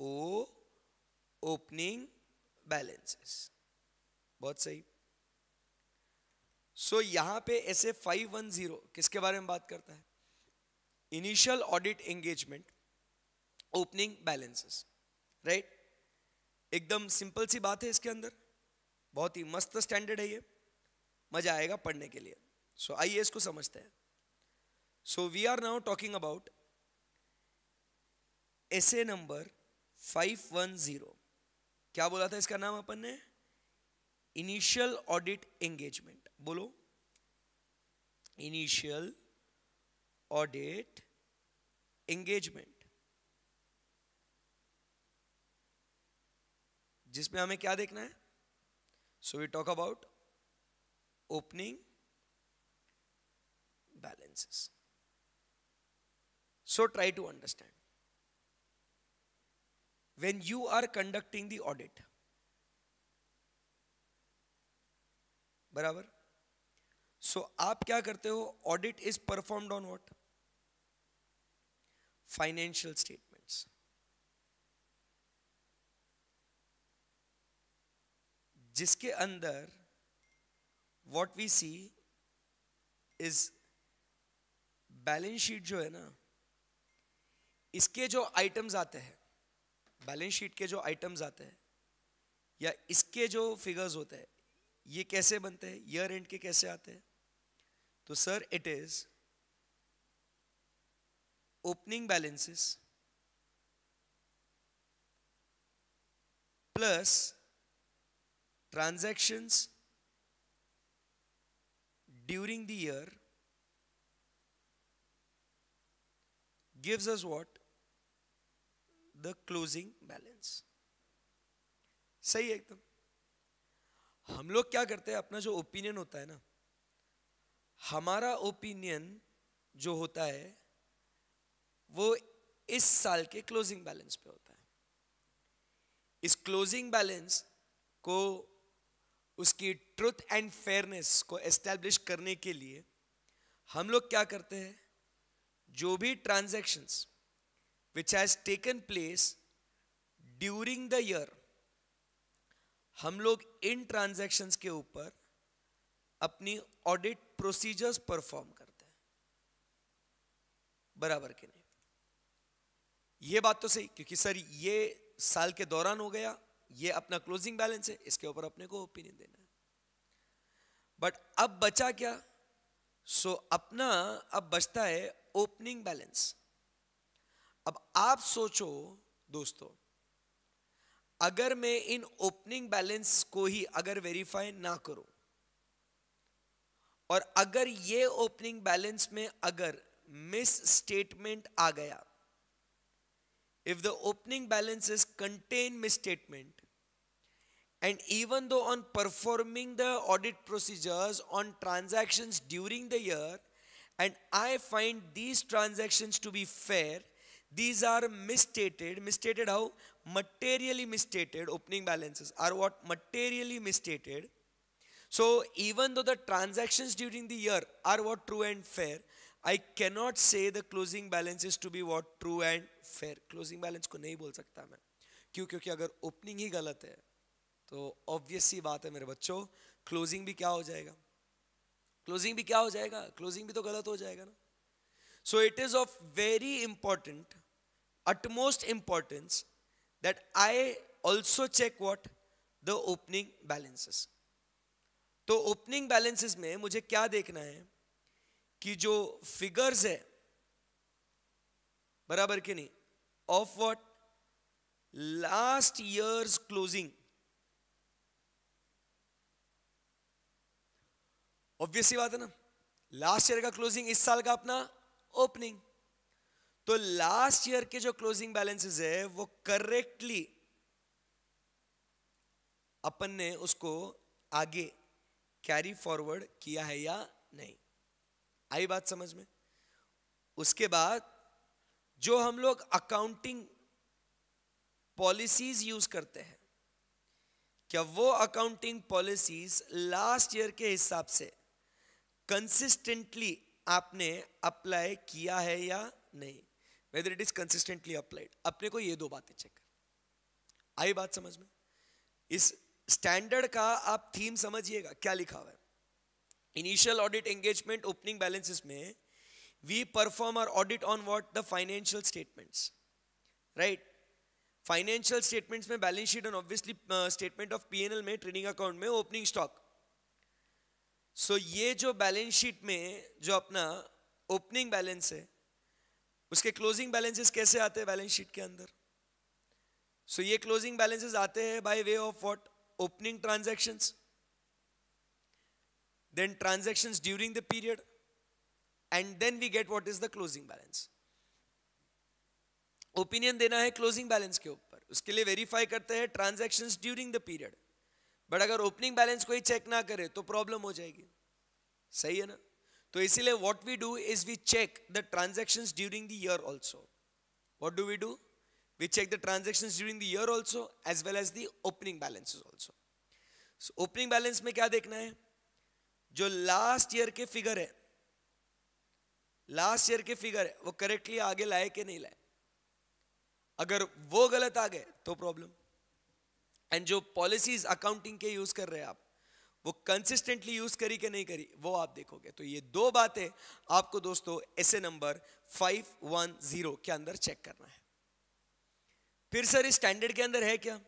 ओ ओपनिंग बैलेंसेस बहुत सही सो so, यहां पे ऐसे 510 किसके बारे में बात करता है initial audit engagement opening balances right एकदम सिंपल सी बात है इसके अंदर बहुत ही मस्त स्टैंडर्ड है ये मजा आएगा पढ़ने के लिए सो so, आइए इसको समझते हैं so we are now talking about a number 510 क्या बोला था इसका नाम अपन ने इनिशियल ऑडिट एंगेजमेंट बोलो इनिशियल ऑडिट एंगेजमेंट जिसमें हमें क्या देखना है so we talk about opening balances so try to understand when you are conducting the audit बराबर सो so, आप क्या करते हो audit is performed on what financial statements जिसके अंदर what we see is balance sheet जो है ना इसके जो आइटम्स आते हैं बैलेंस शीट के जो आइटम्स आते हैं या इसके जो फिगर्स होते हैं ये कैसे बनते हैं ईयर एंड के कैसे आते हैं तो sir it is opening balances plus transactions during the year gives us what the closing balance सही है एकदम हम लोग क्या करते हैं अपना जो ओपिनियन होता है ना हमारा ओपिनियन जो होता है वो इस साल के क्लोजिंग बैलेंस पे होता है इस क्लोजिंग बैलेंस को उसकी ट्रुथ एंड फेयरनेस को एस्टेब्लिश करने के लिए हम लोग क्या करते हैं जो भी transactions which has taken place during the year हम लोग इन ट्रांजेक्शन के ऊपर अपनी ऑडिट प्रोसीजर्स परफॉर्म करते हैं बराबर के नहीं ये बात तो सही क्योंकि सर ये साल के दौरान हो गया ये अपना क्लोजिंग बैलेंस है इसके ऊपर अपने को ओपिनियन देना है बट अब बचा क्या सो so, अपना अब बचता है ओपनिंग बैलेंस अब आप सोचो दोस्तों अगर मैं इन ओपनिंग बैलेंस को ही अगर वेरीफाई ना करूं और अगर ये ओपनिंग बैलेंस में अगर मिस स्टेटमेंट आ गया if the opening balance is contain misstatement and even though on performing the audit procedures on transactions during the year and I find these transactions to be fair These are misstated. Misstated how? Materially misstated opening balances are what? Materially misstated. So even though the transactions during the year are what true and fair, I cannot say the closing balances to be what true and fair. Closing balance ko nahi bol sakta main kyun kyunki agar opening hi galat hai to obviously baat hai mere bachcho closing bhi kya ho jayega closing bhi kya ho jayega closing bhi to galat ho jayega na So it is of very important, utmost importance that I also check what the opening balances. तो opening balances में मुझे क्या देखना है कि जो figures है बराबर के नहीं of what last year's closing obviously बात है ना लास्ट ईयर का क्लोजिंग इस साल का अपना ओपनिंग तो लास्ट ईयर के जो क्लोजिंग बैलेंसेस है वो करेक्टली अपन ने उसको आगे कैरी फॉरवर्ड किया है या नहीं आई बात समझ में उसके बाद जो हम लोग अकाउंटिंग पॉलिसीज यूज करते हैं क्या वो अकाउंटिंग पॉलिसीज लास्ट ईयर के हिसाब से कंसिस्टेंटली आपने अप्लाई किया है या नहीं whether it is consistently applied अपने को ये दो बातें चेक कर आई बात समझ में इस स्टैंडर्ड का आप थीम समझिएगा क्या लिखा हुआ है initial audit engagement opening balances में we perform are audit on what the financial statements right financial statements में balance sheet and obviously statement of PNL में ट्रेडिंग अकाउंट में ओपनिंग स्टॉक सो so, ये जो बैलेंस शीट में जो अपना opening balance है उसके क्लोजिंग बैलेंसेस कैसे आते हैं बैलेंस शीट के अंदर सो so, ये क्लोजिंग बैलेंसेस आते हैं by way of what opening transactions then transactions during the period and then we get what is the closing balance opinion देना है क्लोजिंग बैलेंस के ऊपर उसके लिए वेरीफाई करते हैं transaction during the period but अगर ओपनिंग बैलेंस कोई चेक ना करे तो प्रॉब्लम हो जाएगी सही है ना तो इसीलिए what we do is we check the transaction during there also what do we do we check the transaction during there also as well as thing balance also opening balance में क्या देखना है जो लास्ट ईयर के figure है last year के figure है वो करेक्टली आगे लाए कि नहीं लाए अगर वो गलत आ गए तो प्रॉब्लम एंड जो पॉलिसीज अकाउंटिंग के यूज कर रहे हैं आप वो कंसिस्टेंटली यूज करी कि नहीं करी वो आप देखोगे तो ये दो बातें आपको दोस्तों ऐसे नंबर 510 के अंदर चेक करना है फिर सर इस स्टैंडर्ड के अंदर है क्या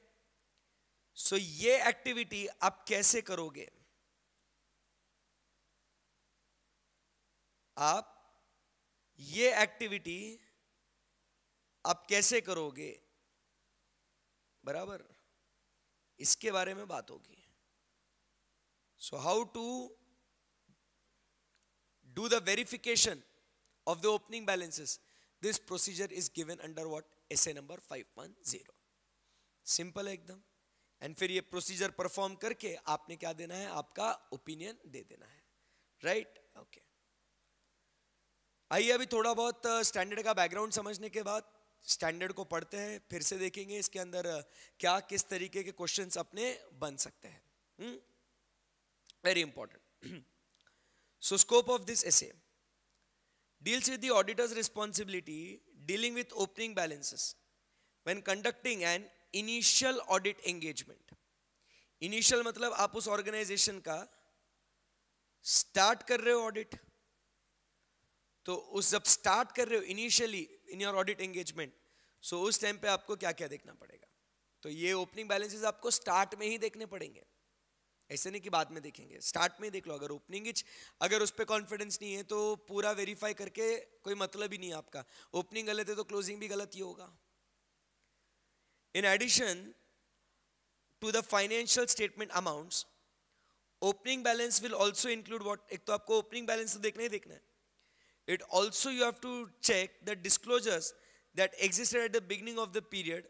सो so, ये एक्टिविटी आप कैसे करोगे आप ये एक्टिविटी आप कैसे करोगे बराबर इसके बारे में बात होगी so how to of the opening balances this procedure is this under what S A number five number 510 simple है एकदम एंड फिर ये प्रोसीजर परफॉर्म करके आपने क्या देना है आपका ओपिनियन दे देना है राइट ओके आइए अभी थोड़ा बहुत स्टैंडर्ड uh, का बैकग्राउंड समझने के बाद स्टैंडर्ड को पढ़ते हैं फिर से देखेंगे इसके अंदर क्या किस तरीके के क्वेश्चंस अपने बन सकते हैं very important so scope of this SA deals with the auditor's responsibility dealing with opening balances when conducting an initial audit engagement initial मतलब आप उस ऑर्गेनाइजेशन का स्टार्ट कर रहे हो ऑडिट तो उस जब स्टार्ट कर रहे हो initially in your audit engagement so उस टाइम पे आपको क्या क्या देखना पड़ेगा तो ये ओपनिंग बैलेंसेज आपको स्टार्ट में ही देखने पड़ेंगे ऐसे नहीं कि बाद में देखेंगे स्टार्ट में ही देख लो अगर ओपनिंग इच अगर उस पर कॉन्फिडेंस नहीं है तो पूरा वेरीफाई करके कोई मतलब ही नहीं आपका ओपनिंग गलत है तो क्लोजिंग भी गलत ही होगा in addition to the financial statement amounts opening balance will also include what एक तो आपको ओपनिंग बैलेंस तो देखना ही देखना है it also you have to check the disclosures that existed at the beginning of the period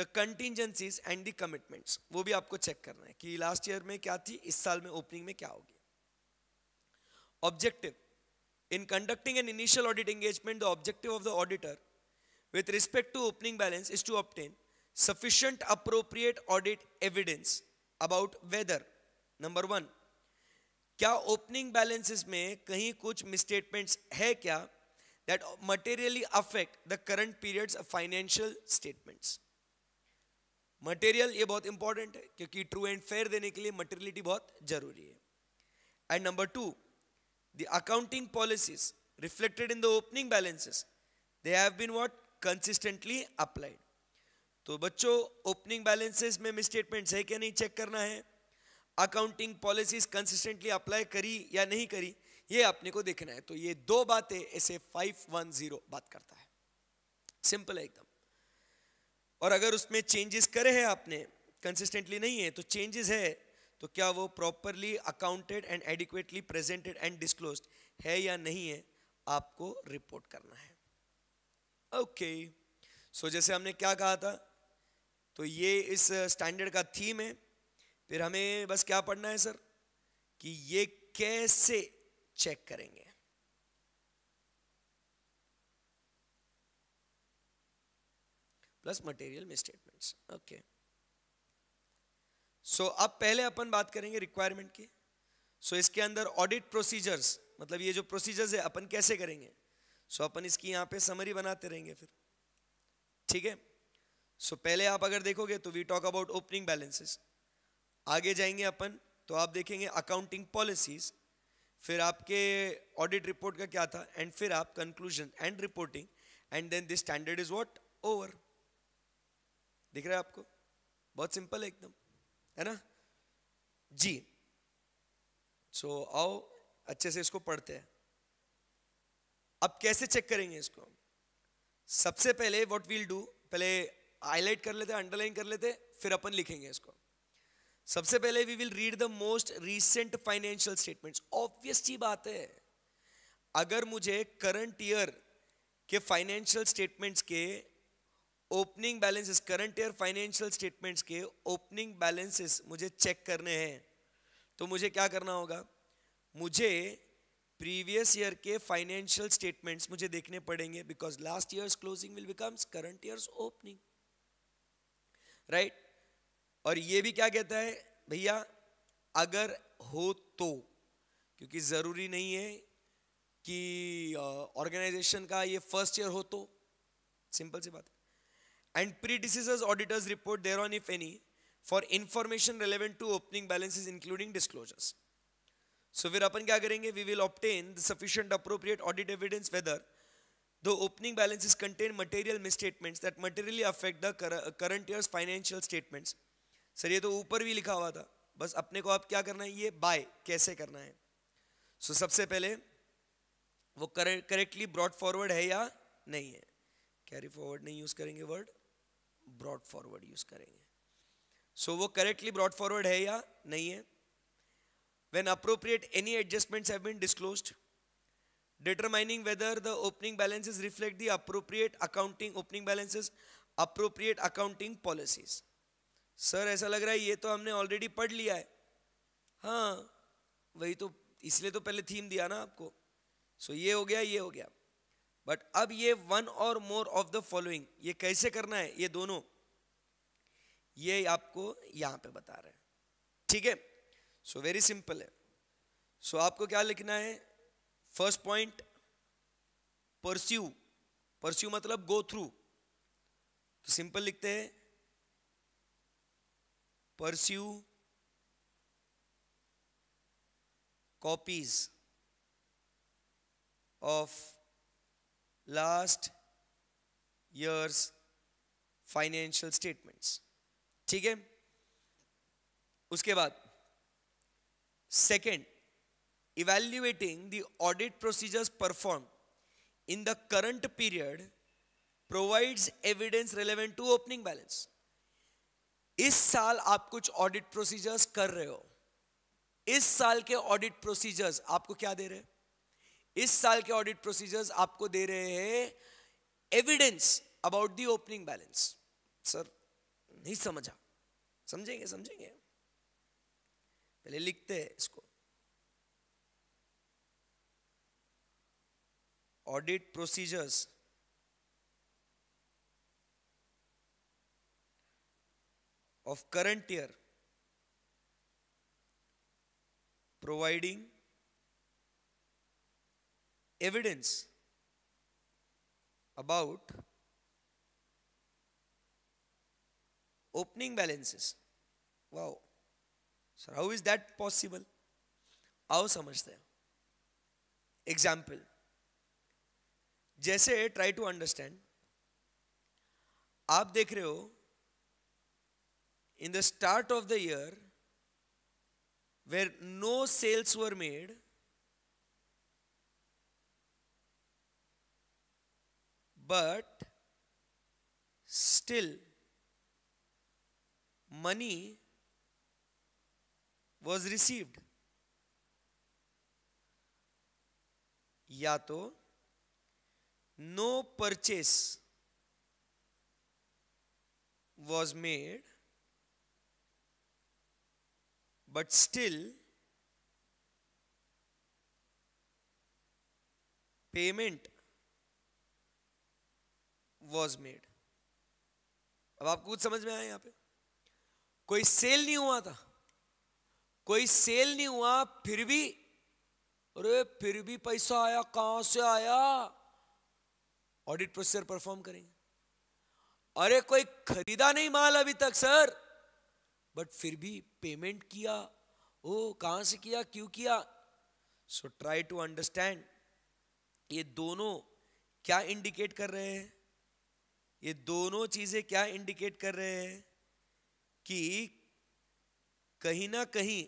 the contingencies and the commitments wo bhi aapko check karna hai ki last year mein kya thi is saal mein opening mein kya hogi objective in conducting an initial audit engagement the objective of the auditor with respect to opening balance is to obtain sufficient appropriate audit evidence about whether number 1 क्या opening balances में कहीं कुछ misstatements है क्या that materially affect the current period's financial statements material ये बहुत important है क्योंकि ट्रू एंड फेयर देने के लिए मटेरियलिटी बहुत जरूरी है and number two the accounting policies reflected in the opening balances they have been what consistently applied तो बच्चों ओपनिंग बैलेंसेस में स्टेटमेंट है क्या नहीं चेक करना है अकाउंटिंग पॉलिसीज कंसिस्टेंटली अप्लाई करी या नहीं करी ये अपने को देखना है तो ये दो बातें ऐसे फाइव वन जीरो बात करता है सिंपल है एकदम और अगर उसमें चेंजेस करे हैं आपने कंसिस्टेंटली नहीं है तो चेंजेस है तो क्या वो properly accounted and adequately presented and disclose है या नहीं है आपको रिपोर्ट करना है ओके okay. सो so, जैसे हमने क्या कहा था तो ये इस स्टैंडर्ड का थीम है फिर हमें बस क्या पढ़ना है सर कि ये कैसे चेक करेंगे plus material misstatements okay so अब पहले अपन बात करेंगे रिक्वायरमेंट की सो so, इसके अंदर ऑडिट प्रोसीजर्स मतलब ये जो प्रोसीजर्स है अपन कैसे करेंगे सो so, अपन इसकी यहाँ पे समरी बनाते रहेंगे फिर ठीक है सो so, पहले आप अगर देखोगे तो we talk about opening balances आगे जाएंगे अपन तो आप देखेंगे अकाउंटिंग पॉलिसीज फिर आपके ऑडिट रिपोर्ट का क्या था एंड फिर आप conclusion and reporting and then this standard is what over दिख रहा है आपको बहुत सिंपल है एकदम है ना जी सो so, आओ अच्छे से इसको पढ़ते हैं अब कैसे चेक करेंगे इसको सबसे पहले व्हाट वील डू पहले हाईलाइट कर लेते अंडरलाइन कर लेते फिर अपन लिखेंगे इसको सबसे पहले we will read the most recent financial statements obvious सी बात है अगर मुझे करंट ईयर के फाइनेंशियल स्टेटमेंट्स के opening balances current year financial statements के ओपनिंग बैलेंसेस मुझे चेक करने हैं तो मुझे क्या करना होगा मुझे प्रीवियस ईयर के फाइनेंशियल स्टेटमेंट्स मुझे देखने पड़ेंगे because last year closing will becomes current year opening right और ये भी क्या कहता है भैया अगर हो तो क्योंकि ज़रूरी नहीं है कि ऑर्गेनाइजेशन का ये फर्स्ट ईयर हो तो सिंपल सी बात है and this auditor's report there on if any for information relevant to opening balances including disclosures so फिर अपन क्या करेंगे we will obtain the sufficient appropriate audit evidence whether The opening contain material misstatements that materially affect the current year financial statements sir ये तो ऊपर भी लिखा हुआ था बस अपने को आप क्या करना है ये बाय कैसे करना है सो so, सबसे पहले वो करेक्टली ब्रॉड फॉरवर्ड है या नहीं है कैरी फॉरवर्ड नहीं यूज करेंगे वर्ड ब्रॉड फॉरवर्ड यूज करेंगे सो so, वो करेक्टली ब्रॉड फॉरवर्ड है या नहीं है वेन अप्रोप्रिएट एनी एडजस्टमेंट है determining whether the opening balances reflect the appropriate accounting opening balances appropriate accounting policies sir ऐसा लग रहा है ये तो हमने ऑलरेडी पढ़ लिया है हाँ वही तो इसलिए तो पहले थीम दिया ना आपको सो so, ये हो गया ये हो गया बट अब ये वन और मोर ऑफ द फॉलोइंग ये कैसे करना है ये दोनों ये आपको यहां पे बता रहे हैं ठीक है सो वेरी सिंपल है सो so, आपको क्या लिखना है फर्स्ट पॉइंट परस्यू परस्यू मतलब गो थ्रू तो सिंपल लिखते हैं pursue copies of last year's financial statements ठीक है उसके बाद second evaluating the audit procedures performed in the current period provides evidence relevant to opening balance इस साल आप कुछ ऑडिट प्रोसीजर्स कर रहे हो इस साल के ऑडिट प्रोसीजर्स आपको क्या दे रहे हैं इस साल के ऑडिट प्रोसीजर्स आपको दे रहे हैं evidence about the opening balance sir नहीं समझा समझेंगे समझेंगे पहले लिखते हैं इसको audit procedures of current year providing evidence about opening balances wow sir how is that possible आओ samajhte hain example jaise try to understand aap dekh rahe ho in the start of the year, where no sales were made, but still money was received. yato no purchase was made But still, payment was made अब आपको कुछ समझ में आया यहां पे कोई cell नहीं हुआ था कोई सेल नहीं हुआ फिर भी अरे फिर भी पैसा आया कहां से आया ऑडिट प्रोसीजर परफॉर्म करेंगे अरे कोई खरीदा नहीं माल अभी तक सर बट फिर भी पेमेंट किया ओ कहाँ से किया क्यों किया सो ट्राई टू अंडरस्टैंड ये दोनों क्या इंडिकेट कर रहे हैं ये दोनों चीजें क्या इंडिकेट कर रहे हैं कि कहीं ना कहीं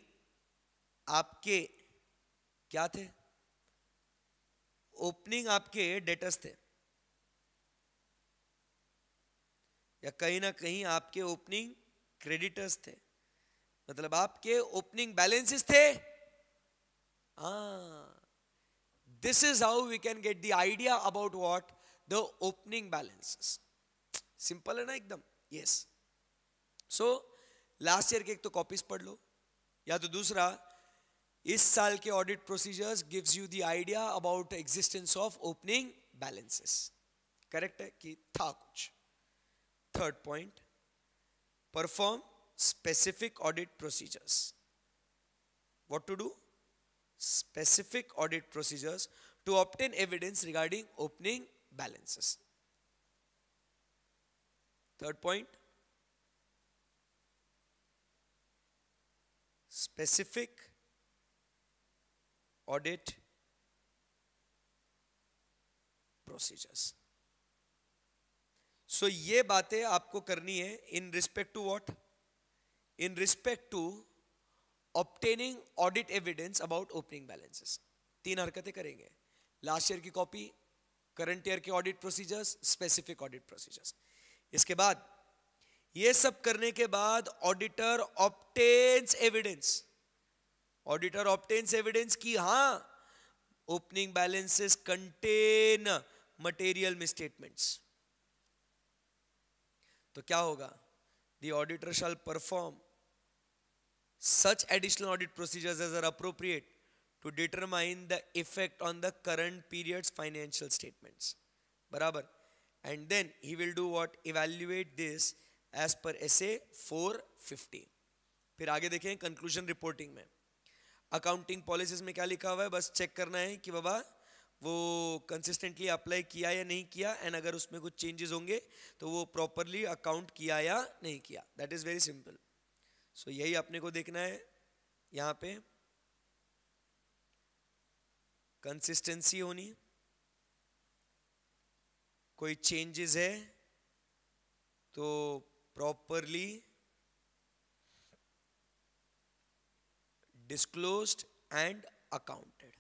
आपके क्या थे ओपनिंग आपके डेटस थे या कहीं ना कहीं आपके ओपनिंग क्रेडिटर्स थे मतलब आपके ओपनिंग बैलेंसेस थे this is how we can get the idea about what the opening balances simple है ना एकदम यस सो लास्ट ईयर के एक तो कॉपीज पढ़ लो या तो दूसरा इस साल के audit procedures gives you the idea about existence of opening balances correct है कि था कुछ third point perform specific audit procedures. What to do? Specific audit procedures to obtain evidence regarding opening balances. Third point specific audit procedures. So so, ये बातें आपको करनी है in respect to what in respect to obtaining audit evidence about opening balances तीन हरकतें करेंगे last year की copy current year के audit procedures specific audit procedures इसके बाद ये सब करने के बाद auditor obtains evidence auditor obtains evidence की हां opening balances contain material misstatements तो क्या होगा the auditor shall perform such additional audit procedures as are appropriate to determine the effect on the current period's financial statements बराबर and then he will do what evaluate this as per S A four फिर आगे देखें conclusion reporting में accounting policies में क्या लिखा हुआ है बस चेक करना है कि बाबा वो कंसिस्टेंटली अप्लाई किया या नहीं किया एंड अगर उसमें कुछ चेंजेस होंगे तो वो प्रॉपरली अकाउंट किया या नहीं किया that is very simple so यही अपने को देखना है यहाँ पे कंसिस्टेंसी होनी कोई चेंजेस है तो properly disclosed and accounted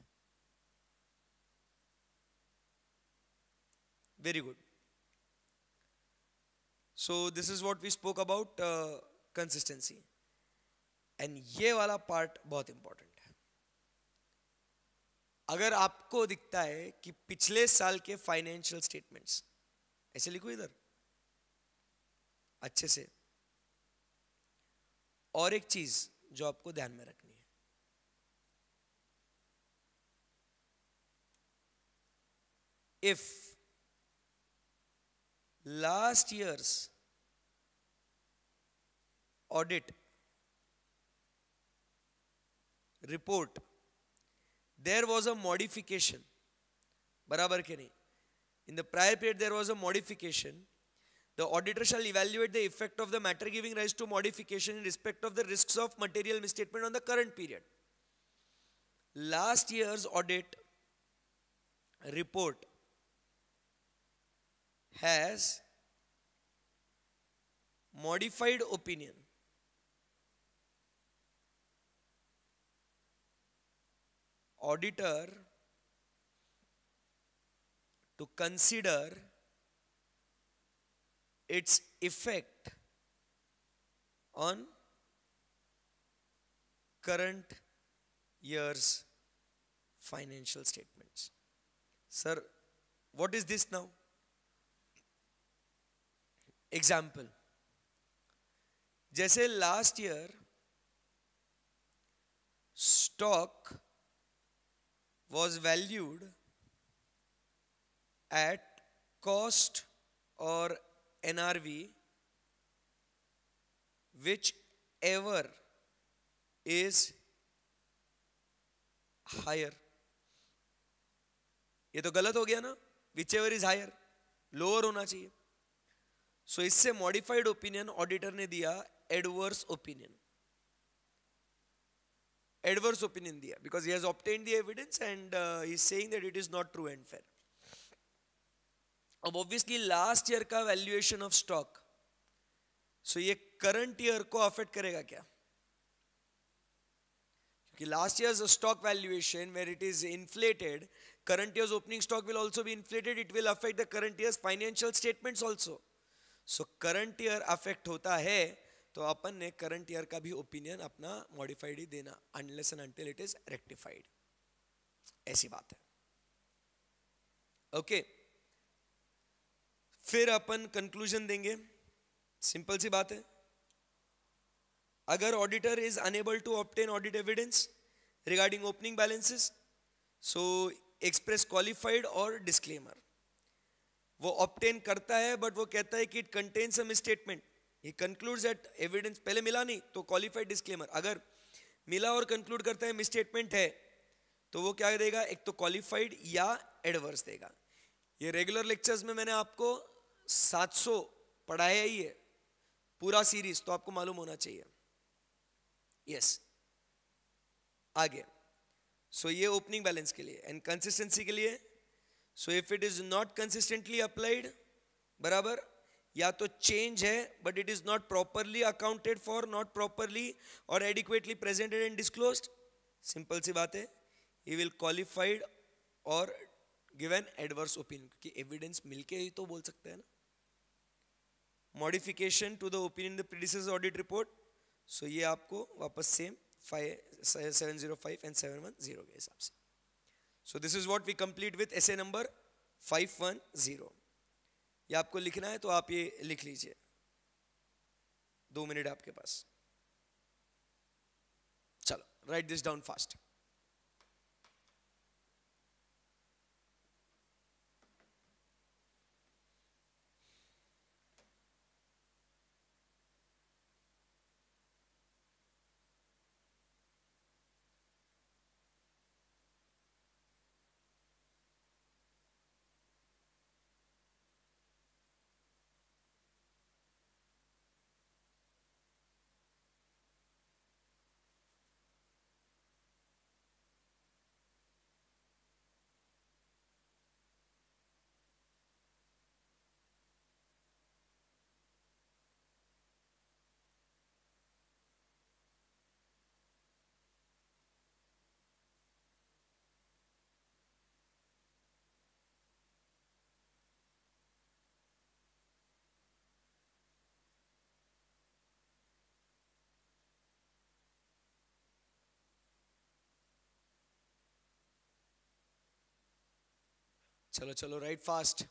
very good so this is what we spoke about uh, consistency and ये वाला पार्ट बहुत इंपॉर्टेंट है अगर आपको दिखता है कि पिछले साल के फाइनेंशियल स्टेटमेंट्स ऐसे लिखो इधर अच्छे से और एक चीज जो आपको ध्यान में रखनी है if last year's audit report there was a modification barabar ke nahi in the prior period there was a modification the auditor shall evaluate the effect of the matter giving rise to modification in respect of the risks of material misstatement on the current period last year's audit report has modified opinion. Auditor to consider its effect on current year's financial statements. Sir, what is this now? Example जैसे last year stock was valued at cost और NRV whichever is higher ये तो गलत हो गया ना whichever is higher lower होना चाहिए सो इससे मॉडिफाइड ओपिनियन ऑडिटर ने दिया एडवर्स ओपिनियन एडवर्स ओपिनियन दिया because he has obtain the evidence and saying that it is not true and fair अब ऑब्वियसली लास्ट ईयर का valuation of stock so ये current year को affect करेगा क्या क्योंकि last year stock valuation where it is inflated current year opening stock will also भी inflated it will affect the current year financial statement also so current year affect होता है तो अपन ने current year का भी ओपिनियन अपना modified ही देना unless and until it is rectified ऐसी बात है ओके फिर अपन कंक्लूजन देंगे सिंपल सी बात है अगर auditor is unable to obtain audit evidence regarding opening balances so express qualified और डिस्क्लेमर वो ऑप्टेन करता है बट वो कहता है कि it contain some statement he concludes at evidence पहले मिला नहीं तो क्वालिफाइड डिस्क्लेमर अगर मिला और कंक्लूड करता है मिसस्टेटमेंट है तो वो क्या देगा एक तो क्वालिफाइड या एडवर्स देगा ये रेगुलर लेक्चर्स में मैंने आपको 700 पढ़ाया ही है पूरा सीरीज तो आपको मालूम होना चाहिए यस आगे सो ये ओपनिंग बैलेंस के लिए एंड कंसिस्टेंसी के लिए so if it is not consistently applied बराबर या तो चेंज है but it is not properly accounted for not properly और adequately presented and disclose simple सी बात है ही विल क्वालिफाइड और गिवेन एडवर्स ओपिनियन क्योंकि एविडेंस मिलके ही तो बोल सकते हैं ना modification to the opinion the predecessor's audit report so ये आपको वापस same five seven zero five and seven one zero के हिसाब से so this is what we complete with a number five one zero आपको लिखना है तो आप ये लिख लीजिए दो मिनट आपके पास चलो राइट दिस डाउन फास्ट चलो चलो write fast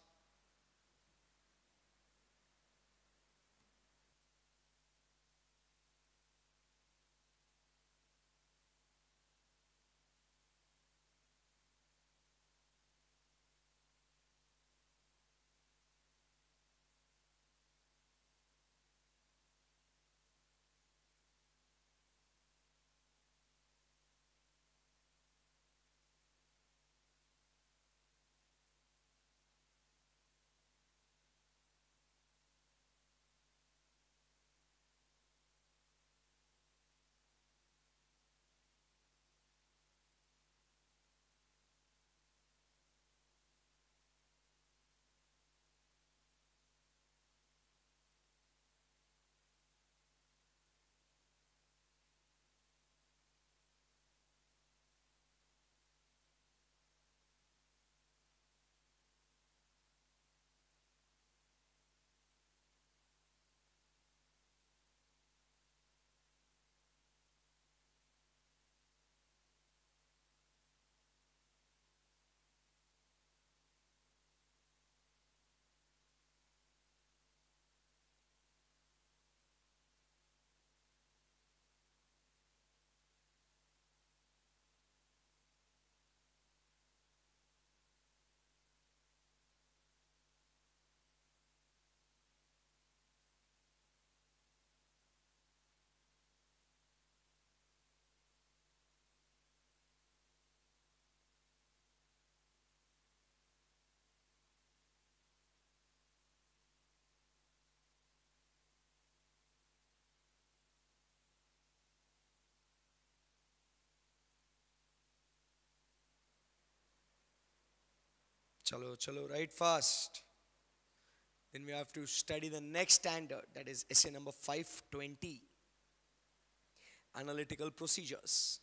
Chalo, chalo, write fast. Then we have to study the next standard, that is essay number 520 analytical procedures.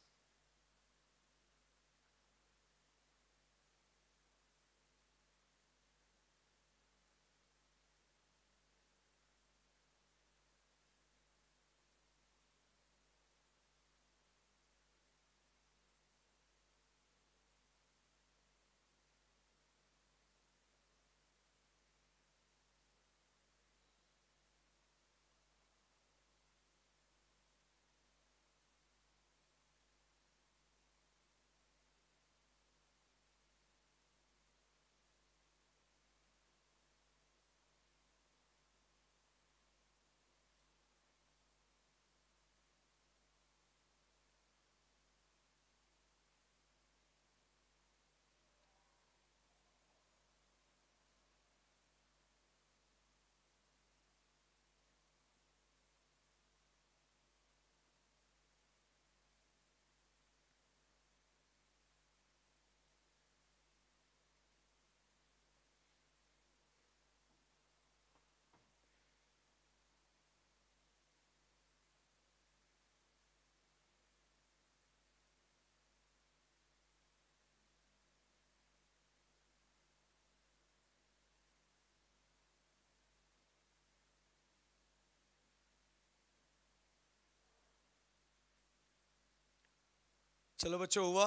चलो बच्चों हुआ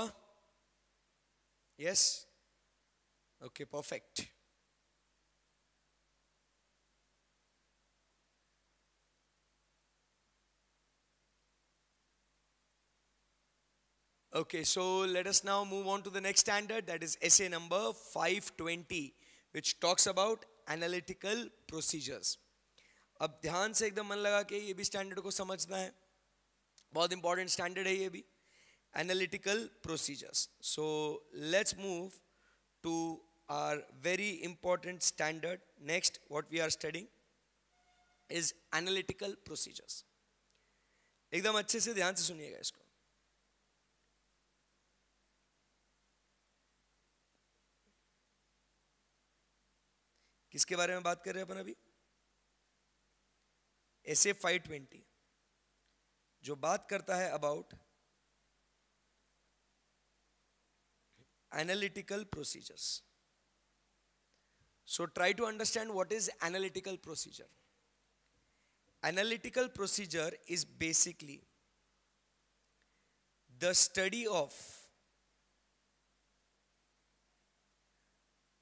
yes okay perfect okay so let us now move on to the next standard that is S A number five twenty which talks about analytical procedures अब ध्यान से एकदम मन लगा के ये भी स्टैंडर्ड को समझना है बहुत इंपॉर्टेंट स्टैंडर्ड है ये भी analytical procedures. So let's move to our very important standard. Next, what we are studying is analytical procedures. एकदम अच्छे से ध्यान से सुनिएगा इसको किसके बारे में बात कर रहे हैं अपन अभी एस ए फाइव ट्वेंटी जो बात करता है about analytical procedures. So try to understand what is analytical procedure. Analytical procedure is basically the study of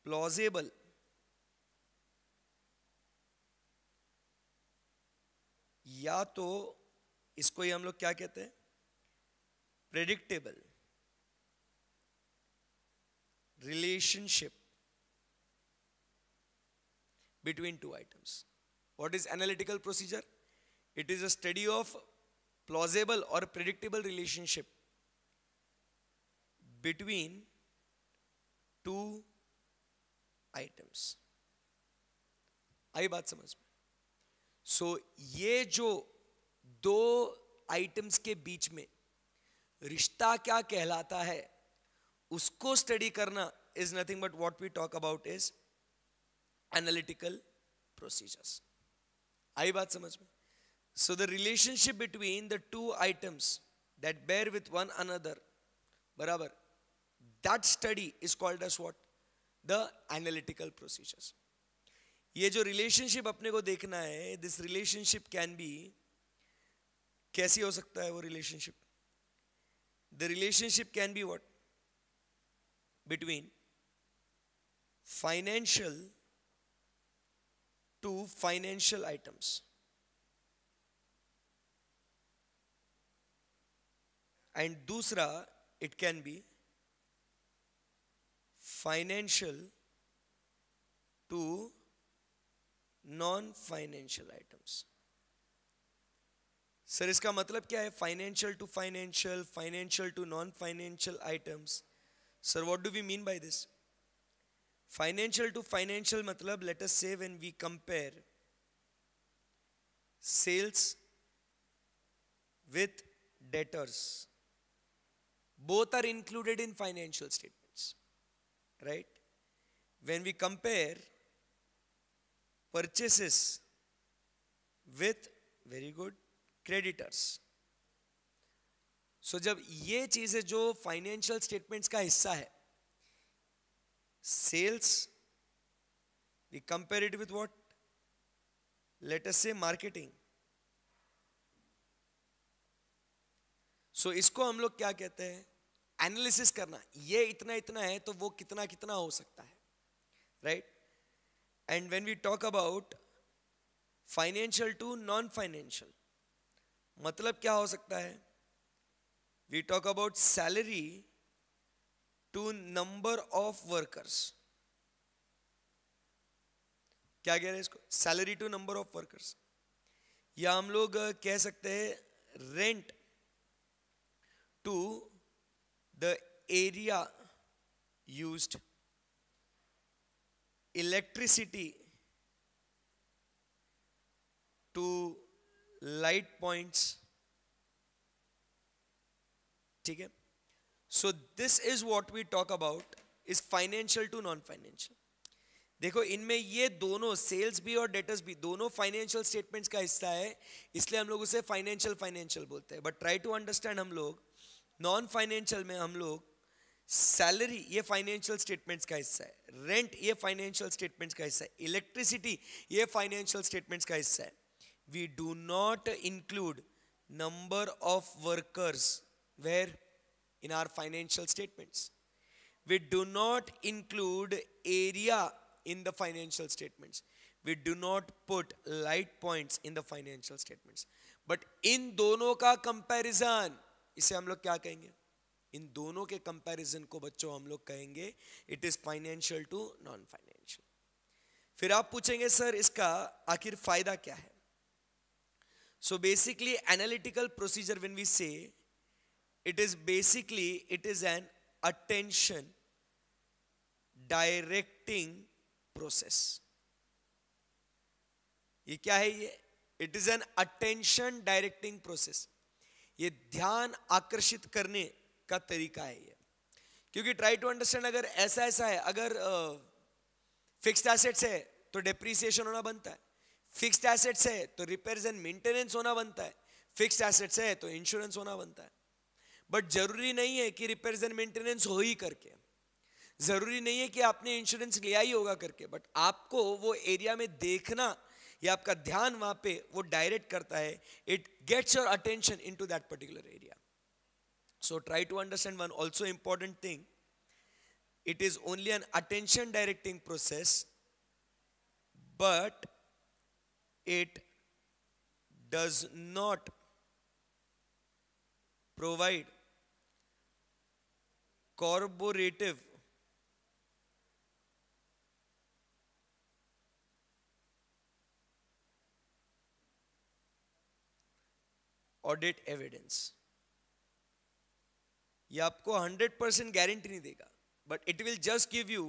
plausible या तो इसको ही हम लोग क्या कहते हैं predictable relationship between two items. What is analytical procedure? It is a study of plausible or predictable relationship between two items. आई बात समझ में सो so, ये जो दो आइटम्स के बीच में रिश्ता क्या कहलाता है उसको स्टडी करना is nothing but what we talk about is analytical procedures आई बात समझ में so the relationship between the two items that bear with one another बराबर that study is called as what the analytical procedures ये जो relationship अपने को देखना है दिस रिलेशनशिप कैन बी कैसी हो सकता है वो relationship the relationship can be what between financial to financial items. And dusra, it can be financial to non-financial items. Sir इसका मतलब क्या है financial to financial financial to non financial items Sir, what do we mean by this? Financial to financial, matlab, let us say when we compare sales with debtors, both are included in financial statements, right? When we compare purchases with, very good, creditors, so जब ये चीज़ें जो financial statements का हिस्सा है sales we compared with what what let us so so, इसको हम लोग क्या कहते हैं एनालिसिस करना ये इतना इतना है तो वो कितना कितना हो सकता है right and when we talk about financial to non financial मतलब क्या हो सकता है we talk about salary to number of workers क्या कह रहे हैं इसको salary to number of workers या हम लोग कह सकते हैं rent to the area used electricity to light points ठीक है so this is what we talk about is financial to non financial देखो इनमें ये दोनों सेल्स भी और डेटर्स भी दोनों फाइनेंशियल स्टेटमेंट्स का हिस्सा है इसलिए हम लोग उसे फाइनेंशियल फाइनेंशियल बोलते हैं बट ट्राई टू अंडरस्टैंड हम लोग नॉन फाइनेंशियल में हम लोग सैलरी ये फाइनेंशियल स्टेटमेंट्स का हिस्सा है रेंट ये फाइनेंशियल स्टेटमेंट्स का हिस्सा है इलेक्ट्रिसिटी ये फाइनेंशियल स्टेटमेंट्स का हिस्सा है we do not include number of workers Where? In our financial statements. We do not include area in the financial statements. We do not put light points in the financial statements. But in dono ka comparison, ise hum log kya kahenge in dono ke comparison ko bachcho hum log kahenge it is financial to non financial फिर आप पूछेंगे sir इसका आखिर फायदा क्या है so basically analytical procedure when we say it is basically it is an attention directing process ये क्या है ये it is an attention directing process ये ध्यान आकर्षित करने का तरीका है ये क्योंकि ट्राई टू अंडरस्टैंड अगर ऐसा ऐसा है अगर फिक्स्ड एसेट्स है तो डिप्रिसिएशन होना बनता है फिक्स्ड एसेट्स है तो रिपेयर्स एंड मेंटेनेंस होना बनता है फिक्स्ड एसेट्स है तो इंश्योरेंस होना बनता है बट जरूरी नहीं है कि रिपेयर एंड मेंटेनेंस हो ही करके जरूरी नहीं है कि आपने इंश्योरेंस लिया ही होगा करके बट आपको वो एरिया में देखना या आपका ध्यान वहां पे वो डायरेक्ट करता है it gets your attention into that particular area so try to understand one also important thing it is only an attention directing process but it does not provide corroborative audit evidence ये आपको 100 percent guarantee नहीं देगा but it will just give you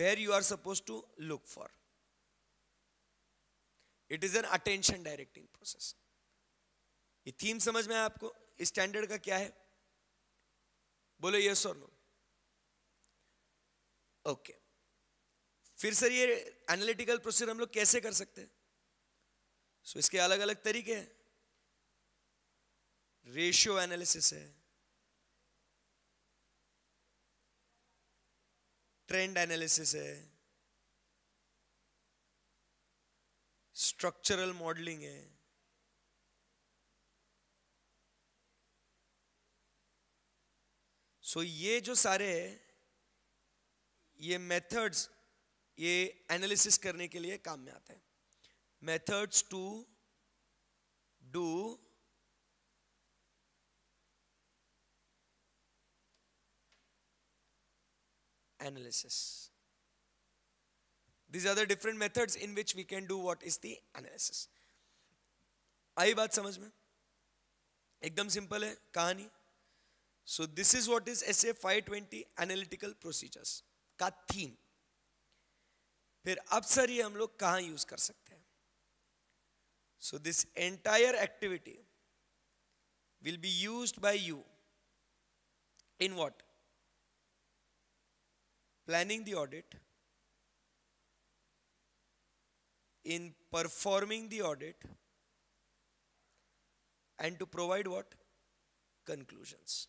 where you are suppose to look for it is an attention directing process ये theme समझ में आपको standard का क्या है बोलो ये सुन ओके फिर सर ये एनालिटिकल प्रोसीजर हम लोग कैसे कर सकते हैं सो so, इसके अलग अलग तरीके हैं रेशियो एनालिसिस है ट्रेंड एनालिसिस है स्ट्रक्चरल मॉडलिंग है सो ये जो सारे ये मेथड्स ये एनालिसिस करने के लिए काम में आते हैं methods to do analysis these are the different methods in which we can do what is the analysis आई बात समझ में एकदम सिंपल है कहानी So this is what is SA 520 analytical procedures' का theme. फिर अब सर ये हम लोग कहाँ यूज कर सकते हैं will be used by you in what? Planning the audit, in performing the audit, and to provide what? Conclusions.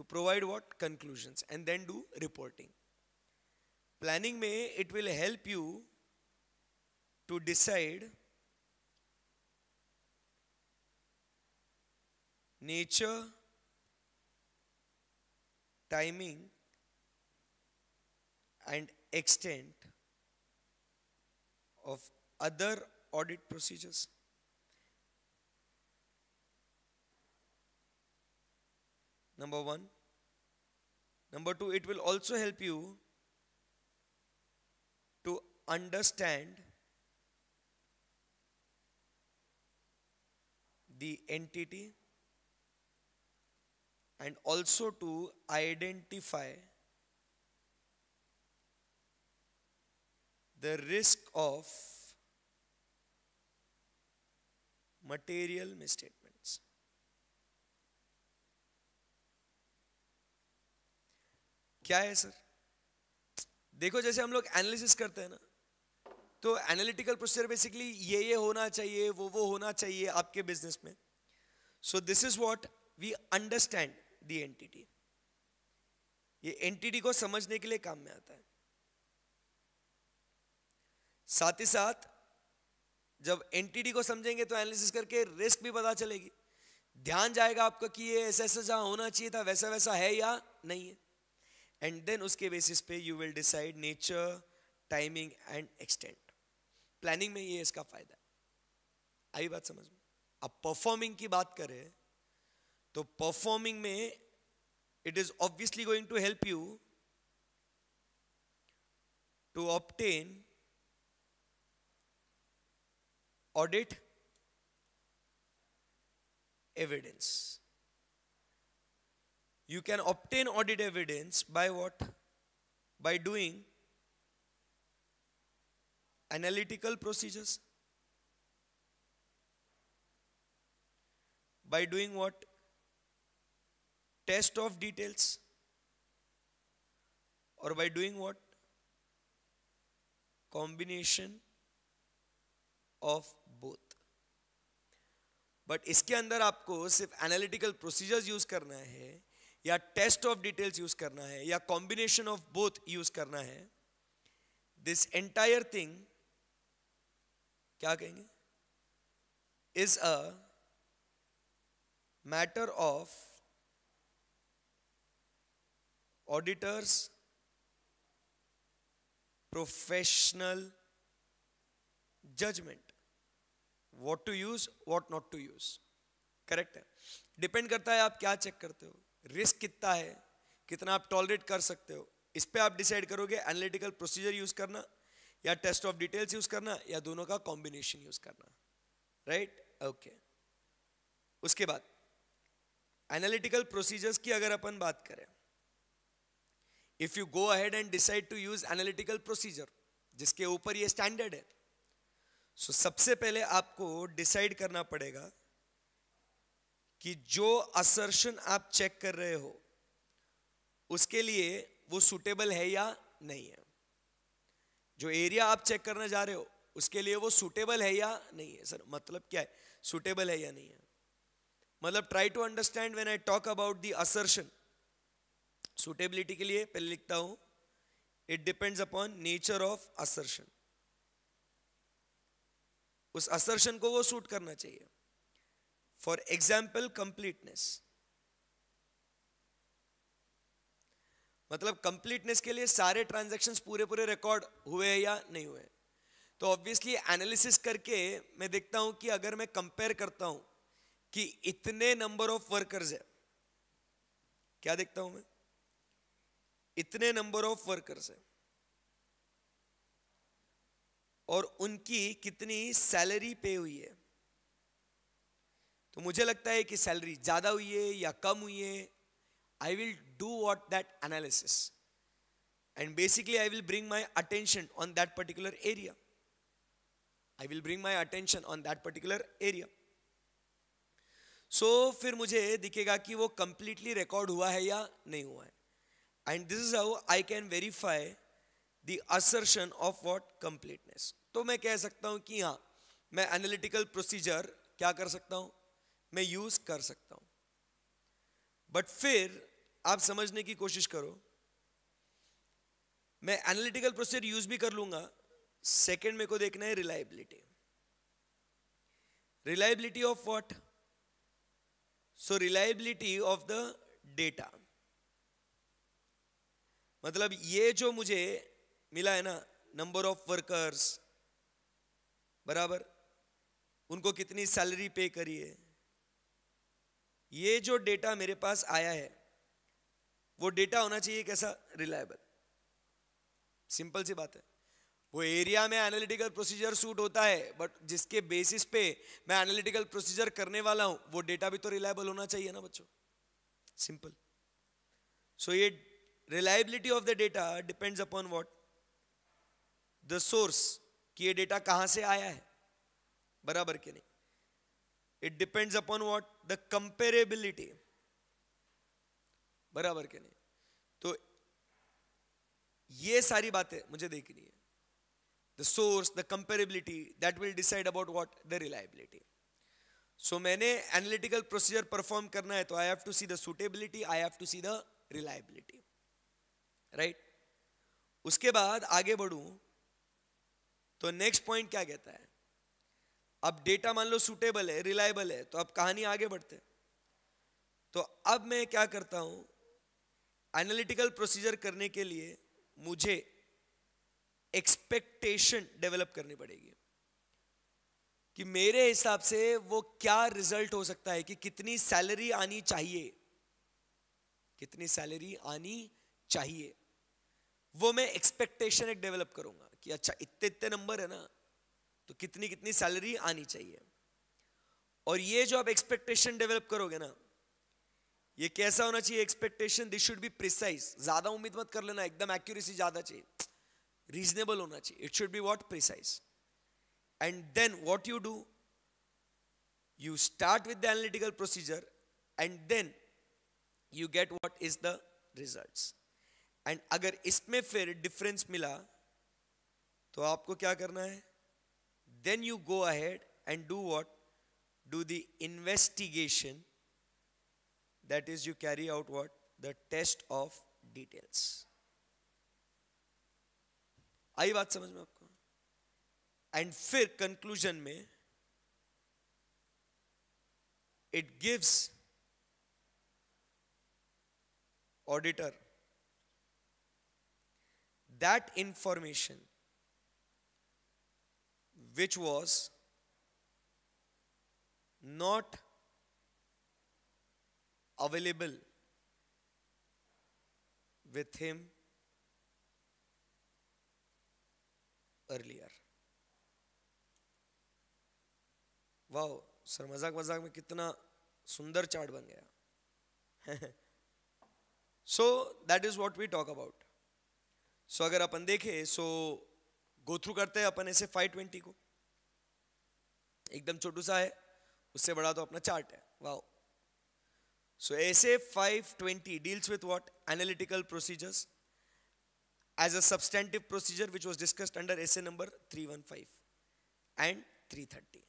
to provide what? Conclusions and then do reporting. Planning may, it will help you to decide nature, timing and extent of other audit procedures. Number one. Number two, it will also help you to understand the entity and also to identify the risk of material mistake. क्या है sir देखो जैसे हम लोग analysis करते हैं ना तो एनालिटिकल प्रोसीजर बेसिकली ये ये होना चाहिए वो वो होना चाहिए आपके बिजनेस में so this is what we understand the entity ये एंटिटी को समझने के लिए काम में आता है साथ ही साथ जब एंटिटी को समझेंगे तो एनालिसिस करके रिस्क भी पता चलेगी ध्यान जाएगा आपका कि ये ऐसा ऐसा जहां होना चाहिए था वैसा वैसा है या नहीं है एंड देन उसके बेसिस पे you will decide nature timing and extent planning में ये इसका फायदा है आई बात समझ में अब परफॉर्मिंग की बात करें तो परफॉर्मिंग में it is obviously going to help you to obtain audit evidence You can obtain audit evidence by what? By doing analytical procedures. By doing what? Test of details. Or by doing what? Combination of both. But इसके अंदर आपको सिर्फ analytical procedures use करना है या test of details use करना है या कॉम्बिनेशन ऑफ बोथ यूज करना है दिस एंटायर थिंग क्या कहेंगे is a matter of auditor's professional judgement what to use what not to use correct है डिपेंड करता है आप क्या चेक करते हो रिस्क कितना है कितना आप टॉलरेट कर सकते हो इस पर आप डिसाइड करोगे एनालिटिकल प्रोसीजर यूज़ करना या टेस्ट ऑफ डिटेल्स यूज़ करना या दोनों का कॉम्बिनेशन यूज़ करना राइट ओके उसके बाद एनालिटिकल प्रोसीजर्स की अगर अपन बात करें if you go ahead and decide to use analytical procedure जिसके ऊपर ये स्टैंडर्ड है सो so, सबसे पहले आपको डिसाइड करना पड़ेगा कि जो असर्शन आप चेक कर रहे हो उसके लिए वो सूटेबल है या नहीं है जो एरिया आप चेक करने जा रहे हो उसके लिए वो सुटेबल है या नहीं है सर मतलब क्या है सुटेबल है या नहीं है मतलब try to understand when I talk about the assertion suitability के लिए पहले लिखता हूं it depends upon nature of assertion उस असर्शन को वो सूट करना चाहिए For example, completeness. मतलब कंप्लीटनेस के लिए सारे ट्रांजेक्शन पूरे पूरे रिकॉर्ड हुए या नहीं हुए तो ऑब्वियसली एनालिसिस करके मैं देखता हूं कि अगर मैं कंपेयर करता हूं कि इतने नंबर ऑफ वर्कर्स है क्या देखता हूं मैं इतने नंबर ऑफ वर्कर्स है और उनकी कितनी सैलरी पे हुई है तो मुझे लगता है कि सैलरी ज़्यादा हुई है या कम हुई है I will do what that analysis and basically I will bring my attention on that particular area I will bring my attention on that particular area so फिर मुझे दिखेगा कि वो कंप्लीटली रिकॉर्ड हुआ है या नहीं हुआ है and this is how I can verify the assertion of what completeness तो मैं कह सकता हूँ कि हाँ मैं एनालिटिकल प्रोसीजर क्या कर सकता हूँ मैं यूज कर सकता हूं बट फिर आप समझने की कोशिश करो मैं एनालिटिकल प्रोसीजर यूज भी कर लूंगा सेकेंड मेरे को देखना है reliability reliability of what so reliability of the data मतलब ये जो मुझे मिला है ना नंबर ऑफ वर्कर्स बराबर उनको कितनी सैलरी पे करिए ये जो डेटा मेरे पास आया है वो डेटा होना चाहिए कैसा रिलायबल सिंपल सी बात है वो एरिया में एनालिटिकल प्रोसीजर सूट होता है बट जिसके बेसिस पे मैं एनालिटिकल प्रोसीजर करने वाला हूं वो डेटा भी तो रिलायबल होना चाहिए ना बच्चों सिंपल सो ये reliability of the data depends upon what the source कि ये डेटा कहां से आया है बराबर के नहीं it depends upon what the comparability बराबर के नहीं तो ये सारी बातें मुझे देखनी है the source the comparability that will decide about what the reliability so मैंने एनालिटिकल प्रोसीजर परफॉर्म करना है तो I have to see the suitability I have to see the reliability right उसके बाद आगे बढ़ू तो नेक्स्ट पॉइंट क्या कहता है अब डेटा मान लो सूटेबल है रिलायबल है तो अब कहानी आगे बढ़ते तो अब मैं क्या करता हूं एनालिटिकल प्रोसीजर करने के लिए मुझे एक्सपेक्टेशन डेवलप करनी पड़ेगी कि मेरे हिसाब से वो क्या रिजल्ट हो सकता है कि कितनी सैलरी आनी चाहिए कितनी सैलरी आनी चाहिए वो मैं एक्सपेक्टेशन एक डेवलप करूंगा कि अच्छा इतने इतने नंबर है ना तो कितनी कितनी सैलरी आनी चाहिए और ये जो आप एक्सपेक्टेशन डेवलप करोगे ना ये कैसा होना चाहिए expectation this should be precise ज्यादा उम्मीद मत कर लेना एकदम एक्यूरेसी ज्यादा चाहिए रीजनेबल होना चाहिए it should be what precise and then what you do you start with the analytical procedure and then you get what is the result and अगर इसमें फिर डिफरेंस मिला तो आपको क्या करना है then you go ahead and do what? Do the investigation. That is, you carry out what? The test of details. आई बात समझ में आपको एंड फिर कंक्लूजन में it gives auditor that information which was not available with him earlier. वाह sir मजाक मजाक में कितना सुंदर चार्ट बन गया so that is what we talk about so अगर अपन देखें सो so, गो थ्रू करते हैं अपन ऐसे फाइव ट्वेंटी को एकदम छोटू सा है उससे बड़ा तो अपना चार्ट है wow so SA five twenty deals with what analytical procedures as a procedure which was discussed under SA number three one five and three thirty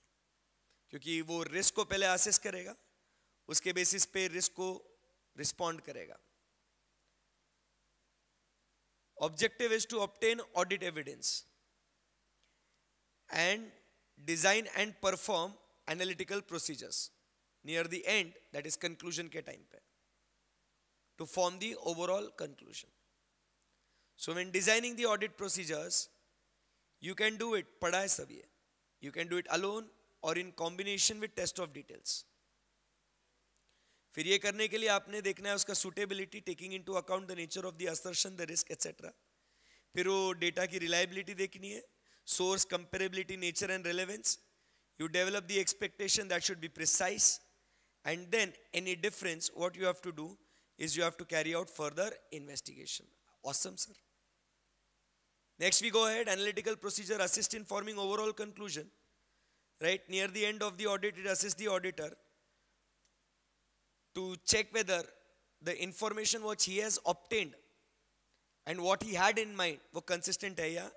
क्योंकि वो रिस्क को पहले असेस करेगा उसके बेसिस पे रिस्क को रिस्पॉन्ड करेगा objective is to obtain audit evidence and design and perform analytical procedures near the end that is conclusion ke time pe to form the overall conclusion. So when designing the audit procedures, you can do it पढ़ा है सब You can do it alone or in combination with test of details. फिर ये करने के लिए आपने देखना है उसका suitability taking into account the nature of the assertion the risk etcetera फिर वो डेटा की रिलायबिलिटी देखनी है source, comparability, nature, and relevance. You develop the expectation that should be precise. And then any difference, what you have to do is you have to carry out further investigation. Awesome, sir. Next, we go ahead. Analytical procedure assist in forming overall conclusion. Right near the end of the audit, it assists the auditor to check whether the information which he has obtained and what he had in mind, were consistent है या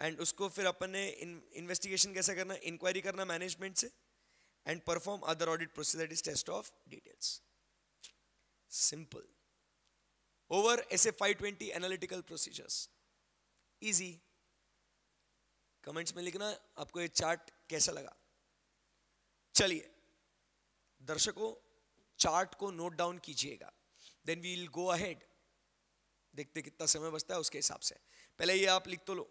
and उसको फिर अपन ने investigation कैसे करना inquiry करना management से and perform other audit process that is test of details simple over S A five twenty analytical procedures easy comments में लिखना आपको ये चार्ट कैसा लगा चलिए दर्शकों चार्ट को नोट डाउन कीजिएगा then we will go ahead देखते कितना समय बचता है उसके हिसाब से पहले ये आप लिख तो लो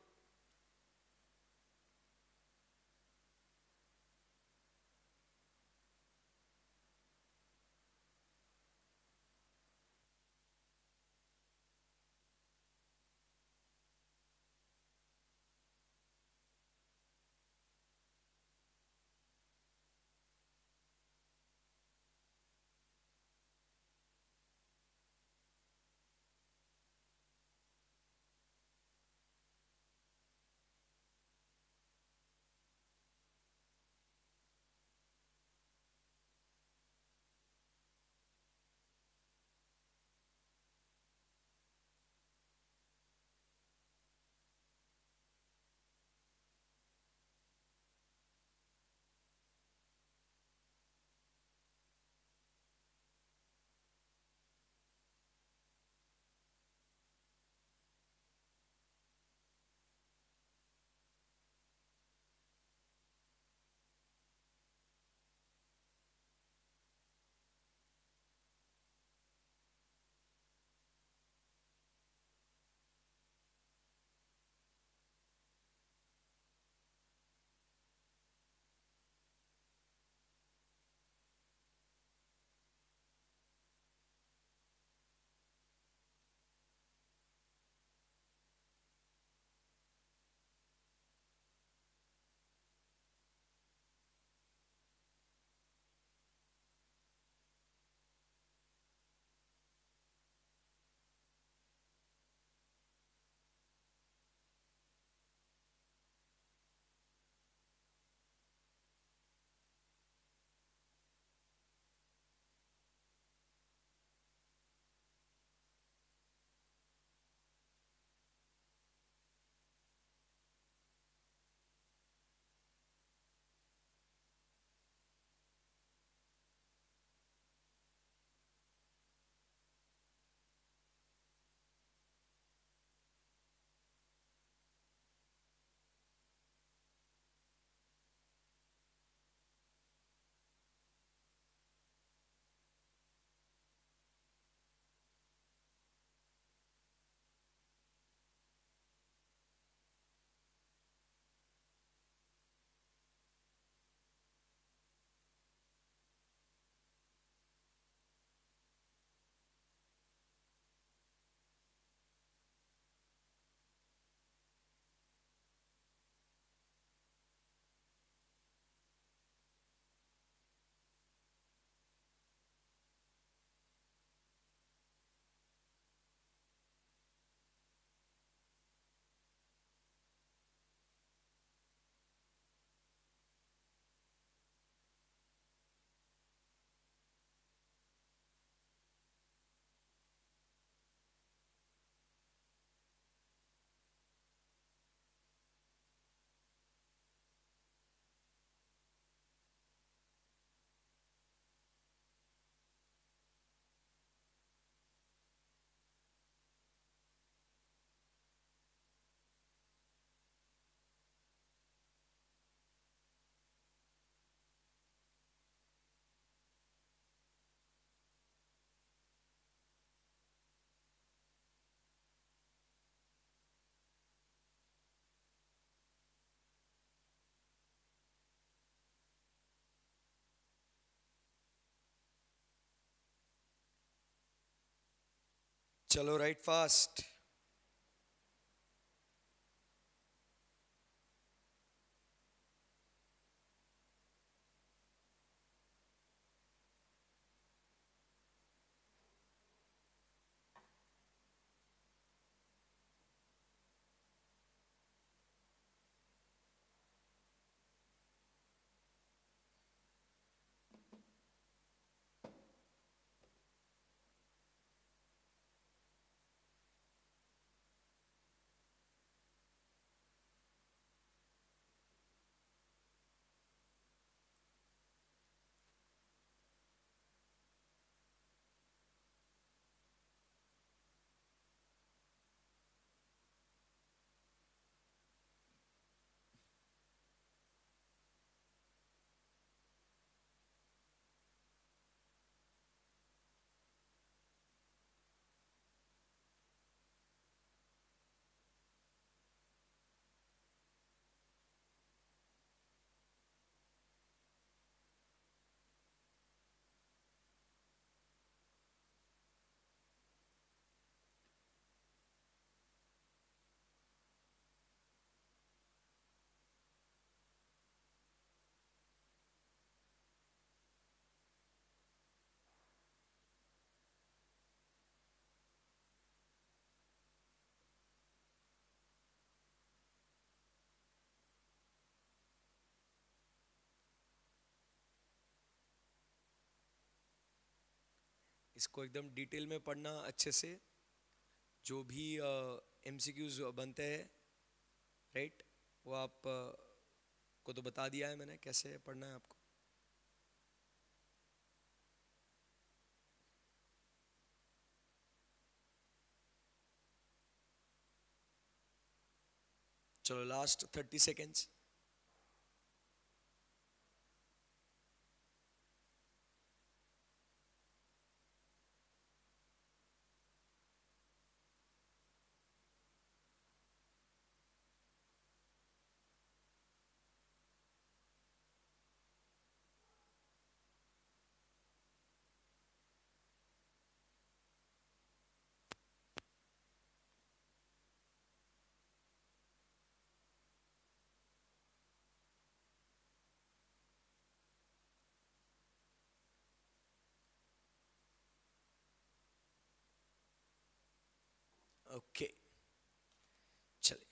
Shall we write fast? इसको एकदम डिटेल में पढ़ना अच्छे से जो भी एम uh, बनते हैं राइट वो आप uh, को तो बता दिया है मैंने कैसे पढ़ना है आपको चलो लास्ट थर्टी सेकेंड्स ओके चलिए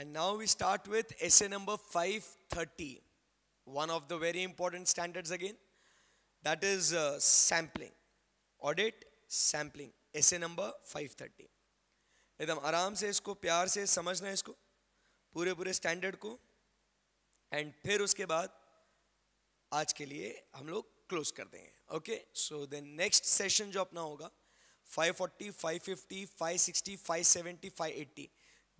And now we start with essay number 530, one of the very important standards again. That is uh, sampling. Audit, sampling. Essay number 530. एकदम आराम से इसको प्यार से समझना इसको पूरे पूरे स्टैंडर्ड को एंड फिर उसके बाद आज के लिए हम लोग क्लोज कर देंगे okay so then next session जो अपना होगा 540, 550, 560, 570, 580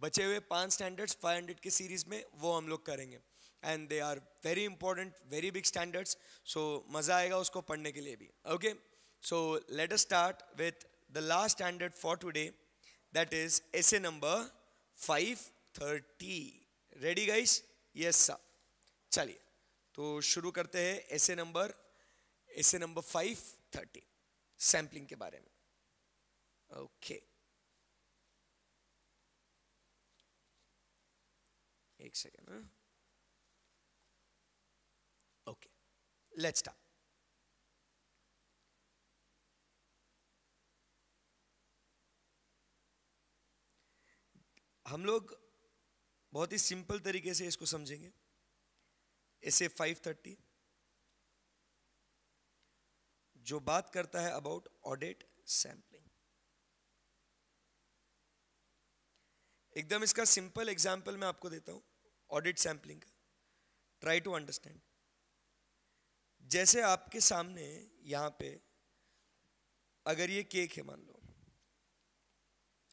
बचे हुए पांच स्टैंडर्ड्स 500 की सीरीज में वो हम लोग करेंगे and they are very important very big standards so मज़ा आएगा उसको पढ़ने के लिए भी okay so let us start with the last standard for today that is SA number 530 ready guys yes sir चलिए तो शुरू करते हैं ऐसे नंबर ऐसे नंबर फाइव थर्टी सैंपलिंग के बारे में ओके एक सेकेंड ओके लेट्स स्टार्ट हम लोग बहुत ही सिंपल तरीके से इसको समझेंगे इसे 530 जो बात करता है अबाउट ऑडिट सैंपलिंग एकदम इसका सिंपल एग्जाम्पल मैं आपको देता हूं ऑडिट सैंपलिंग का ट्राई टू अंडरस्टैंड जैसे आपके सामने यहां पे अगर ये केक है मान लो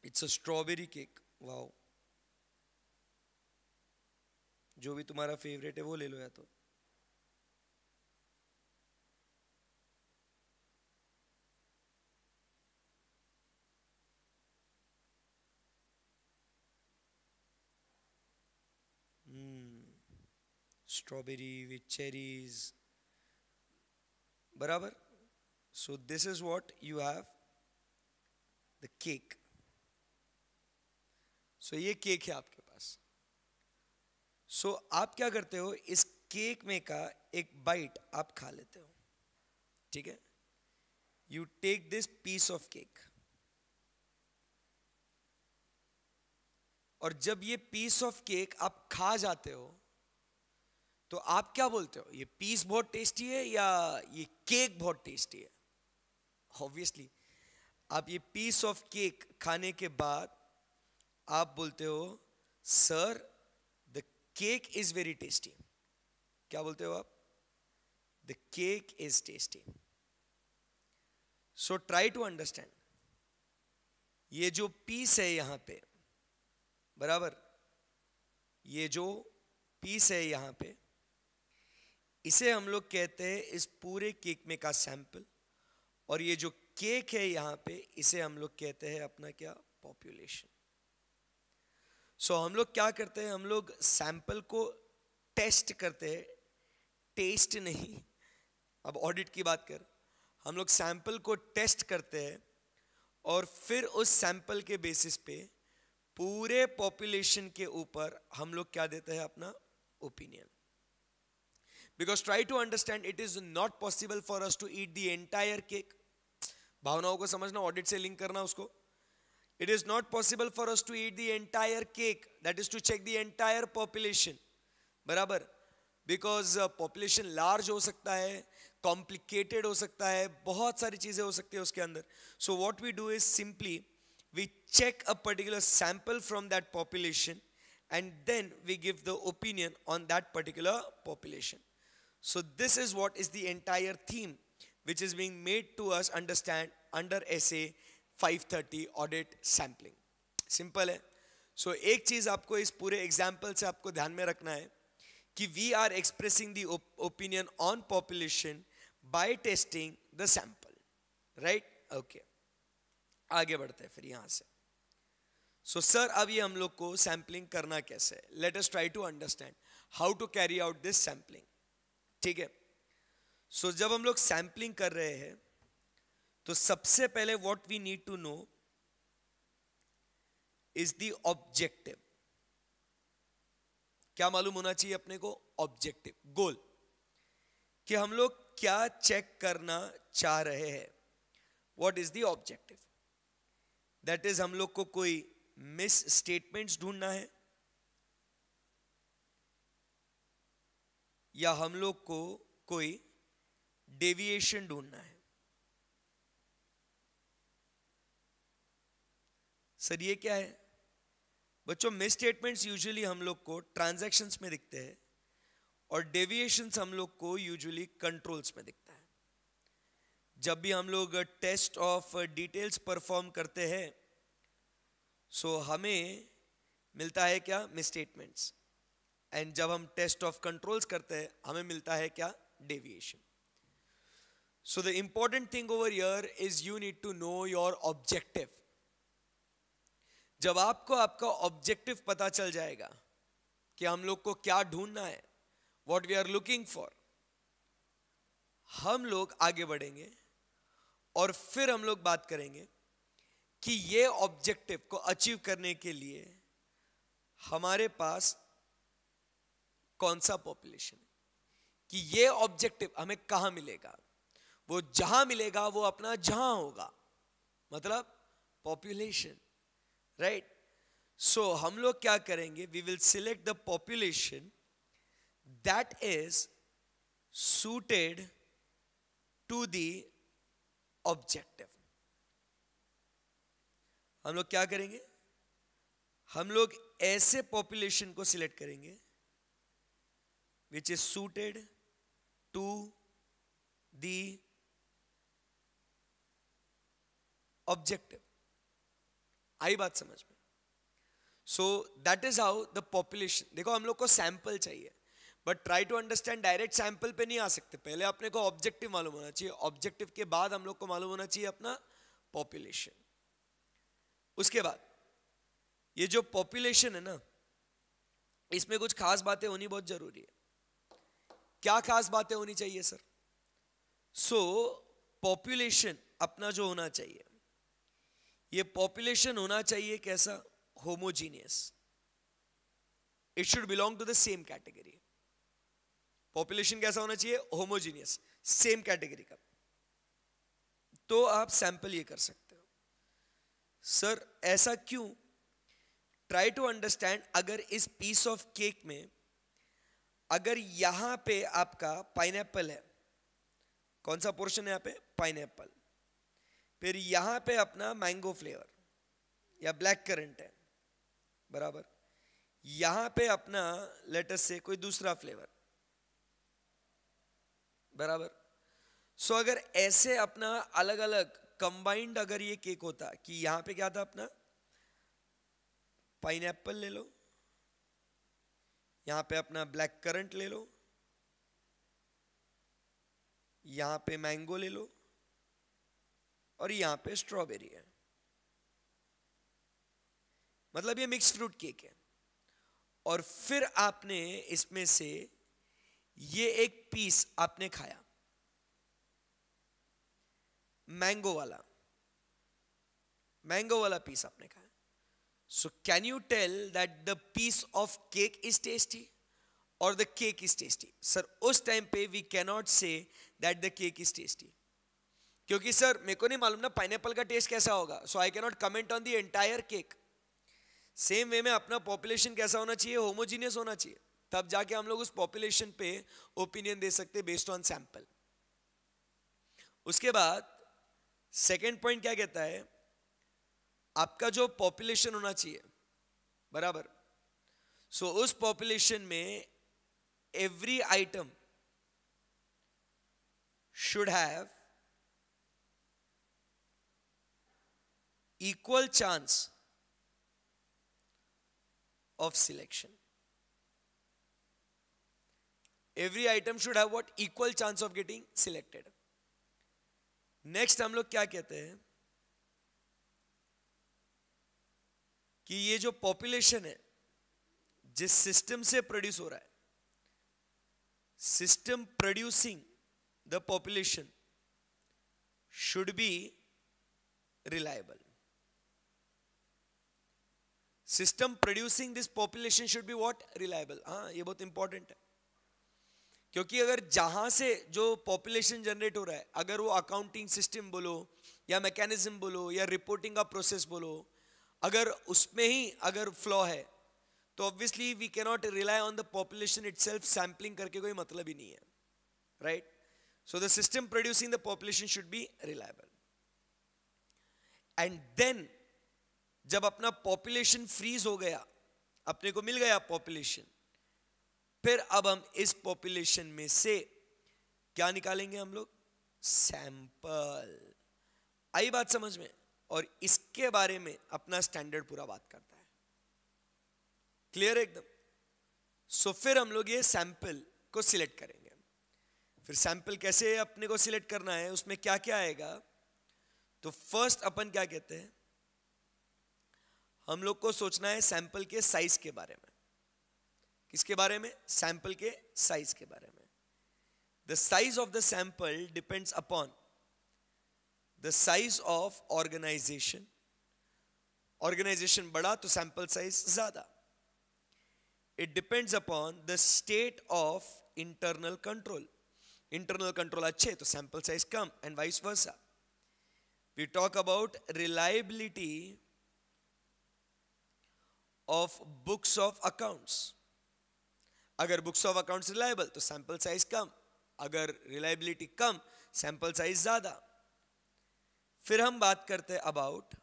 it's a strawberry cake wow जो भी तुम्हारा फेवरेट है वो ले लो या तो स्ट्रॉबेरी विथ चेरीज बराबर so this is what you have the cake so ये केक है आपके सो so, आप क्या करते हो इस केक में का एक बाइट आप खा लेते हो ठीक है you take this piece of cake और जब ये पीस ऑफ केक आप खा जाते हो तो आप क्या बोलते हो ये पीस बहुत टेस्टी है या ये केक बहुत टेस्टी है ऑब्वियसली आप ये पीस ऑफ केक खाने के बाद आप बोलते हो sir cake is very tasty क्या बोलते हो आप the cake is tasty so try to understand ये जो पीस है यहां पे बराबर ये जो पीस है यहां पे इसे हम लोग कहते हैं इस पूरे केक में का सैंपल और ये जो केक है यहां पे इसे हम लोग कहते हैं अपना क्या पॉपुलेशन सो so, हम लोग क्या करते हैं हम लोग सैंपल को टेस्ट करते हैं टेस्ट नहीं अब ऑडिट की बात कर हम लोग सैंपल को टेस्ट करते हैं और फिर उस सैंपल के बेसिस पे पूरे पॉपुलेशन के ऊपर हम लोग क्या देते हैं अपना opinion because try to understand it is not possible for us to eat the entire cake भावनाओं को समझना ऑडिट से लिंक करना उसको It is not possible for us to eat the entire cake, that is to check the entire population. Because because uh, population large हो सकता है complicated हो सकता है बहुत सारी चीज़ें हो सकती है उसके अंदर So what we do is simply, we check a particular sample from that population, and then we give the opinion on that particular population. So this is what is the entire theme which is being made to us understand under essay 530 audit sampling simple है सो so, एक चीज आपको इस पूरे example से आपको ध्यान में रखना है कि we are expressing the opinion on population by testing the sample right okay आगे बढ़ते हैं फिर यहां से सो so, सर अभी हम लोग को सैंपलिंग करना कैसे है let us try to understand how to carry out this sampling ठीक है सो so, जब हम लोग सैंपलिंग कर रहे हैं तो सबसे पहले what we need to know is the objective क्या मालूम होना चाहिए अपने को ऑब्जेक्टिव गोल कि हम लोग क्या चेक करना चाह रहे हैं what is the objective that is हम लोग को कोई मिस स्टेटमेंट्स ढूंढना है या हम लोग को कोई डेविएशन ढूंढना है सर ये क्या है बच्चों मिस स्टेटमेंट्स यूजुअली हम लोग को ट्रांजैक्शंस में दिखते हैं और डेविएशंस हम लोग को यूजुअली कंट्रोल्स में दिखता है जब भी हम लोग टेस्ट ऑफ डिटेल्स परफॉर्म करते हैं सो हमें मिलता है क्या मिस स्टेटमेंट्स एंड जब हम टेस्ट ऑफ कंट्रोल्स करते हैं हमें मिलता है क्या deviation so the important thing over is you need to know your objective जब आपको आपका ऑब्जेक्टिव पता चल जाएगा कि हम लोग को क्या ढूंढना है what we are looking for हम लोग आगे बढ़ेंगे और फिर हम लोग बात करेंगे कि ये ऑब्जेक्टिव को अचीव करने के लिए हमारे पास कौन सा पॉपुलेशन है कि ये ऑब्जेक्टिव हमें कहा मिलेगा वो जहां मिलेगा वो अपना जहां होगा मतलब पॉपुलेशन राइट सो हम लोग क्या करेंगे we will select the population that is suited to the objective हम लोग क्या करेंगे हम लोग ऐसे पॉपुलेशन को सिलेक्ट करेंगे which is suited to the objective आई बात समझ में so that is how the population देखो हम लोग को सैंपल चाहिए but try to understand direct sample पे नहीं आ सकते पहले अपने को ऑब्जेक्टिव मालूम होना चाहिए ऑब्जेक्टिव के बाद हम लोग को मालूम होना चाहिए अपना पॉपुलेशन उसके बाद ये जो पॉपुलेशन है ना इसमें कुछ खास बातें होनी बहुत जरूरी है क्या खास बातें होनी चाहिए सर सो so, पॉपुलेशन अपना जो होना चाहिए ये पॉपुलेशन होना चाहिए कैसा homogeneous it should belong to the same category population कैसा होना चाहिए होमोजीनियस सेम कैटेगरी का तो आप सैंपल ये कर सकते हो सर ऐसा क्यों ट्राई टू अंडरस्टैंड अगर इस पीस ऑफ केक में अगर यहां पे आपका पाइन है कौन सा पोर्शन है यहाँ पे पाइनएप्पल फिर यहां पे अपना मैंगो फ्लेवर या ब्लैक करंट है बराबर यहां पे अपना लेटस से कोई दूसरा फ्लेवर बराबर सो so अगर ऐसे अपना अलग अलग कंबाइंड अगर ये केक होता कि यहां पे क्या था अपना पाइन ले लो यहां पे अपना ब्लैक करंट ले लो यहां पे मैंगो ले लो और यहां पे स्ट्रॉबेरी है मतलब ये मिक्स फ्रूट केक है और फिर आपने इसमें से ये एक पीस आपने खाया मैंगो वाला मैंगो वाला पीस आपने खाया so can you tell that the piece of cake is tasty और the cake is tasty sir उस टाइम पे we cannot say that the cake is tasty क्योंकि सर मेरे को नहीं मालूम ना पाइनएप्पल का टेस्ट कैसा होगा so I cannot comment on the entire cake same way में अपना पॉपुलेशन कैसा होना चाहिए होमोजीनियस होना चाहिए तब जाके हम लोग उस पॉपुलेशन पे ओपिनियन दे सकते बेस्ड ऑन सैंपल उसके बाद सेकेंड पॉइंट क्या कहता है आपका जो पॉपुलेशन होना चाहिए बराबर सो so, उस पॉपुलेशन में every item should have equal chance of selection. Every item should have what equal chance of getting selected. Next हम लोग क्या कहते हैं कि ये जो पॉपुलेशन है जिस सिस्टम से प्रोड्यूस हो रहा है system producing the population should be reliable. System producing this population should be what reliable हाँ ये बहुत इंपॉर्टेंट है क्योंकि अगर जहां से जो पॉपुलेशन जनरेट हो रहा है अगर वो अकाउंटिंग सिस्टम बोलो या मैकेनिज्म बोलो या रिपोर्टिंग का प्रोसेस बोलो अगर उसमें ही अगर फ्लॉ है तो obviously we cannot rely on the population itself sampling करके कोई मतलब ही नहीं है right so the system producing the population should be reliable and then जब अपना पॉपुलेशन फ्रीज हो गया अपने को मिल गया पॉपुलेशन फिर अब हम इस पॉपुलेशन में से क्या निकालेंगे हम लोग सैंपल आई बात समझ में और इसके बारे में अपना स्टैंडर्ड पूरा बात करता है क्लियर एकदम सो so, फिर हम लोग ये सैंपल को सिलेक्ट करेंगे फिर सैंपल कैसे अपने को सिलेक्ट करना है उसमें क्या क्या आएगा तो फर्स्ट अपन क्या कहते हैं हम लोग को सोचना है सैंपल के साइज के बारे में किसके बारे में सैंपल के साइज के बारे में the size of the sample depends upon the size of organisation organisation बड़ा तो सैंपल साइज ज्यादा it depends upon the state of internal control internal control अच्छे तो सैंपल साइज कम and vice versa we talk about reliability of books of accounts अगर books of accounts reliable तो sample size कम अगर reliability कम sample size ज्यादा फिर हम बात करते हैं about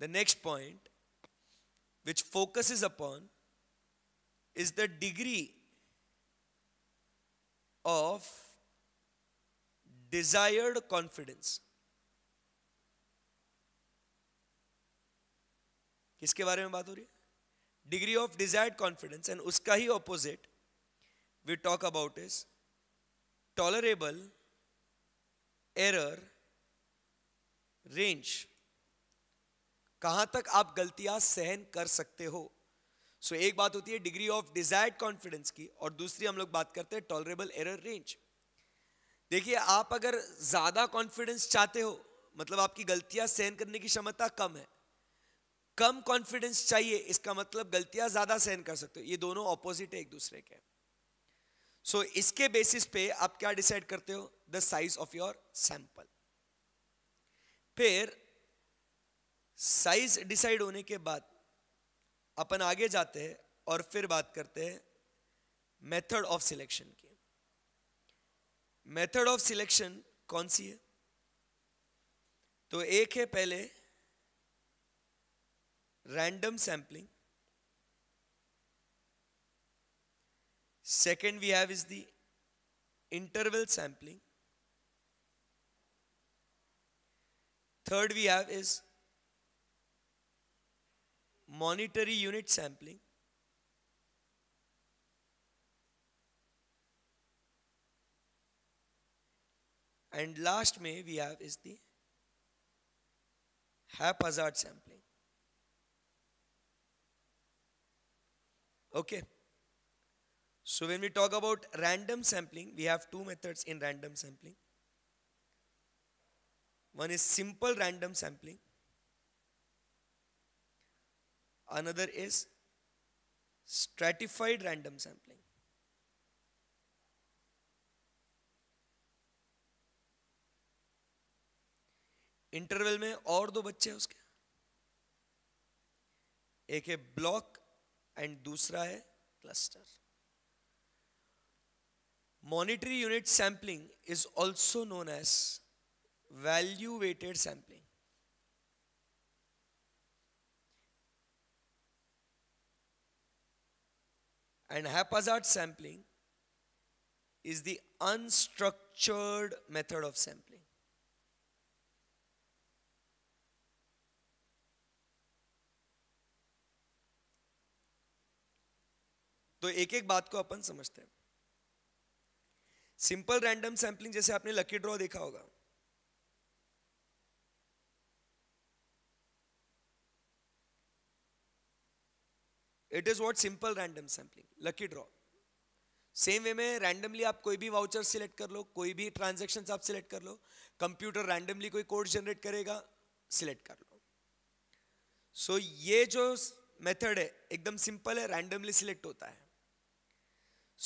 the next point which focuses upon is the degree of desired confidence किसके बारे में बात हो रही है degree of desired confidence and उसका ही opposite we talk about is tolerable error range कहां तक आप गलतियां सहन कर सकते हो सो so, एक बात होती है डिग्री ऑफ डिजायर्ड कॉन्फिडेंस की और दूसरी हम लोग बात करते हैं टॉलरेबल एरर रेंज देखिए आप अगर ज्यादा कॉन्फिडेंस चाहते हो मतलब आपकी गलतियां सहन करने की क्षमता कम है कम कॉन्फिडेंस चाहिए इसका मतलब गलतियां ज्यादा सहन कर सकते हो ये दोनों ऑपोजिट है एक दूसरे के सो so, इसके बेसिस पे आप क्या डिसाइड करते हो the size of your sample फिर साइज डिसाइड होने के बाद अपन आगे जाते हैं और फिर बात करते हैं मेथड ऑफ सिलेक्शन की मेथड ऑफ सिलेक्शन कौन सी है तो एक है पहले random sampling. Second we have is the interval sampling. Third we have is monetary unit sampling. And last may we have is the haphazard sampling. Okay. So when we talk about random sampling, we have two methods in random sampling. One is simple random sampling. Another is stratified random sampling. Interval में और दो बच्चे हैं उसके एक है block and दूसरा है cluster monetary unit sampling is also known as value weighted sampling and haphazard sampling is the unstructured method of sampling तो एक एक बात को अपन समझते हैं सिंपल रैंडम सैंपलिंग जैसे आपने लकी ड्रॉ देखा होगा it is what simple random sampling lucky draw same way में रैंडमली आप कोई भी वाउचर सिलेक्ट कर लो कोई भी ट्रांजेक्शन आप सिलेक्ट कर लो कंप्यूटर रैंडमली कोई कोड जनरेट करेगा सिलेक्ट कर लो सो so, ये जो मेथड है एकदम सिंपल है रैंडमली सिलेक्ट होता है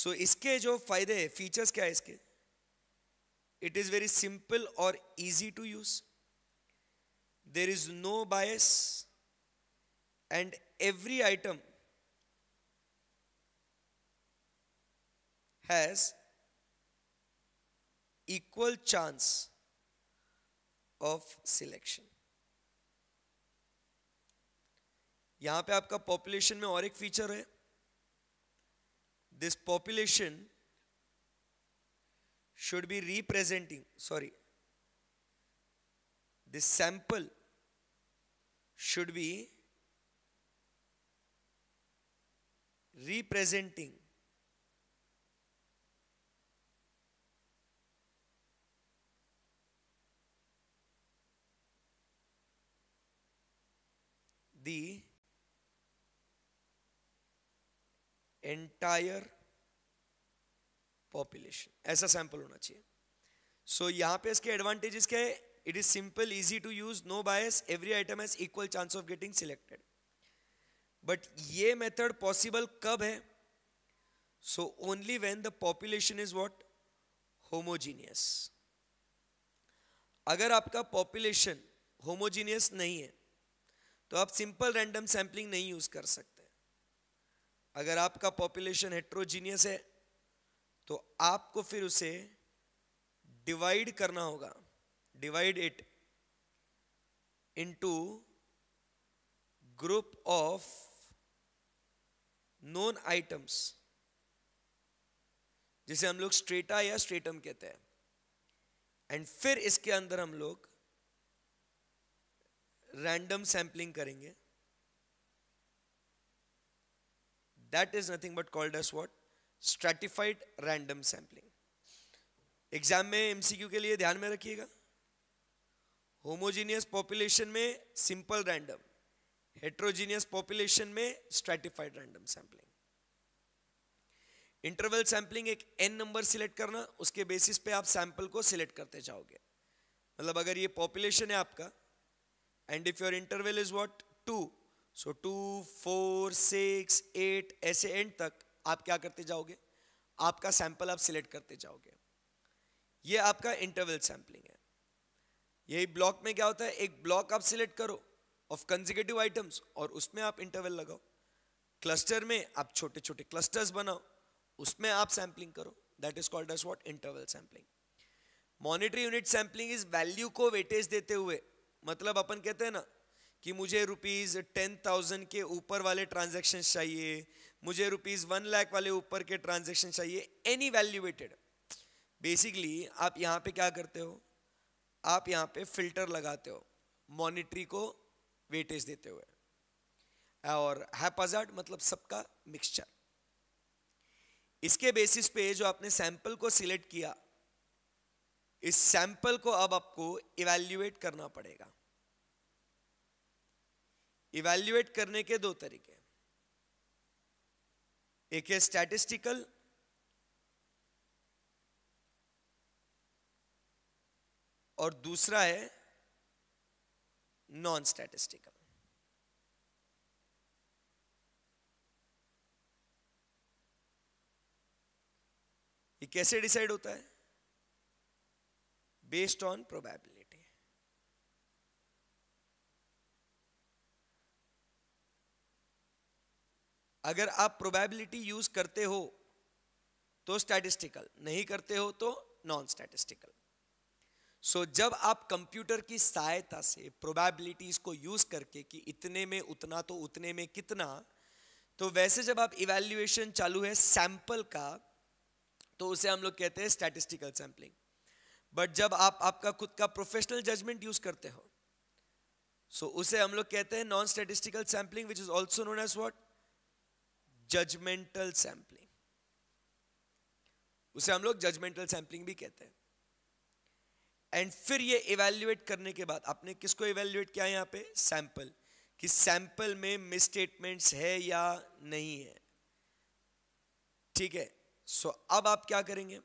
सो so, इसके जो फायदे हैं फीचर्स क्या है इसके इट इज़ वेरी सिंपल और easy to use there is no bias and every item has equal chance of selection यहां पे आपका पॉपुलेशन में और एक फीचर है this population should be representing, sorry, this sample should be representing the entire population ऐसा sample होना चाहिए सो so, यहां पे इसके एडवांटेजेस क्या है it is simple easy to use no bias every item has equal chance of getting selected but ये method possible कब है so only when the population is what homogeneous अगर आपका पॉपुलेशन होमोजीनियस नहीं है तो आप सिंपल रैंडम सैंपलिंग नहीं यूज कर सकते अगर आपका पॉपुलेशन हेट्रोजीनियस है तो आपको फिर उसे डिवाइड करना होगा divide it into group of known items जिसे हम लोग स्ट्रेटा या स्ट्रेटम कहते हैं एंड फिर इसके अंदर हम लोग रैंडम सैंपलिंग करेंगे That is nothing but called as what? Stratified random sampling. Exam में एमसीक्यू के लिए ध्यान में रखिएगा होमोजीनियस पॉपुलेशन में सिंपल रैंडम हेट्रोजीनियस पॉपुलेशन में stratified random sampling interval sampling एक एन नंबर सिलेक्ट करना उसके बेसिस पे आप सैंपल को सिलेक्ट करते जाओगे मतलब अगर ये पॉपुलेशन है आपका and if your interval is what two so two four six eight ऐसे एंड तक आप क्या करते जाओगे आपका सैंपल आप सिलेक्ट करते जाओगे ये आपका इंटरवल सैंपलिंग है यही ब्लॉक में क्या होता है एक ब्लॉक आप सिलेक्ट करो ऑफ कंजिकेटिव आइटम्स और उसमें आप इंटरवल लगाओ क्लस्टर में आप छोटे छोटे क्लस्टर्स बनाओ उसमें आप सैंपलिंग करो that is called as what interval sampling monetary unit sampling is value को वेटेज देते हुए मतलब अपन कहते हैं ना कि मुझे रुपीज़ टेन थाउजेंड के ऊपर वाले ट्रांजेक्शन चाहिए मुझे रुपीज़ वन लाख वाले ऊपर के ट्रांजेक्शन चाहिए एनी वैल्यूएटेड बेसिकली आप यहाँ पे क्या करते हो आप यहाँ पे फिल्टर लगाते हो मॉनिटरी को वेटेज देते हुए और हैपाजार्ड मतलब सबका मिक्सचर इसके बेसिस पे जो आपने सैंपल को सिलेक्ट किया इस सैंपल को अब आपको इवेल्युएट करना पड़ेगा इवेल्युएट करने के दो तरीके एक है स्टैटिस्टिकल और दूसरा है नॉन स्टैटिस्टिकल ये कैसे डिसाइड होता है बेस्ड ऑन प्रोबेबिलिटी अगर आप प्रोबेबिलिटी यूज करते हो तो स्टैटिस्टिकल नहीं करते हो तो नॉन स्टैटिस्टिकल सो so, जब आप कंप्यूटर की सहायता से प्रोबेबिलिटीज को यूज करके कि इतने में उतना तो उतने में कितना तो वैसे जब आप इवेल्युएशन चालू है सैंपल का तो उसे हम लोग कहते हैं स्टैटिस्टिकल सैंपलिंग बट जब आप आपका खुद का प्रोफेशनल जजमेंट यूज करते हो सो so, उसे हम लोग कहते हैं non statistical sampling which is also known as what judgemental sampling उसे हम लोग जजमेंटल सैंपलिंग भी कहते हैं एंड फिर ये इवेल्युएट करने के बाद आपने किसको इवेल्युएट किया यहां पे सैंपल कि सैंपल में मिसस्टेटमेंट्स है या नहीं है ठीक है सो so, अब आप क्या करेंगे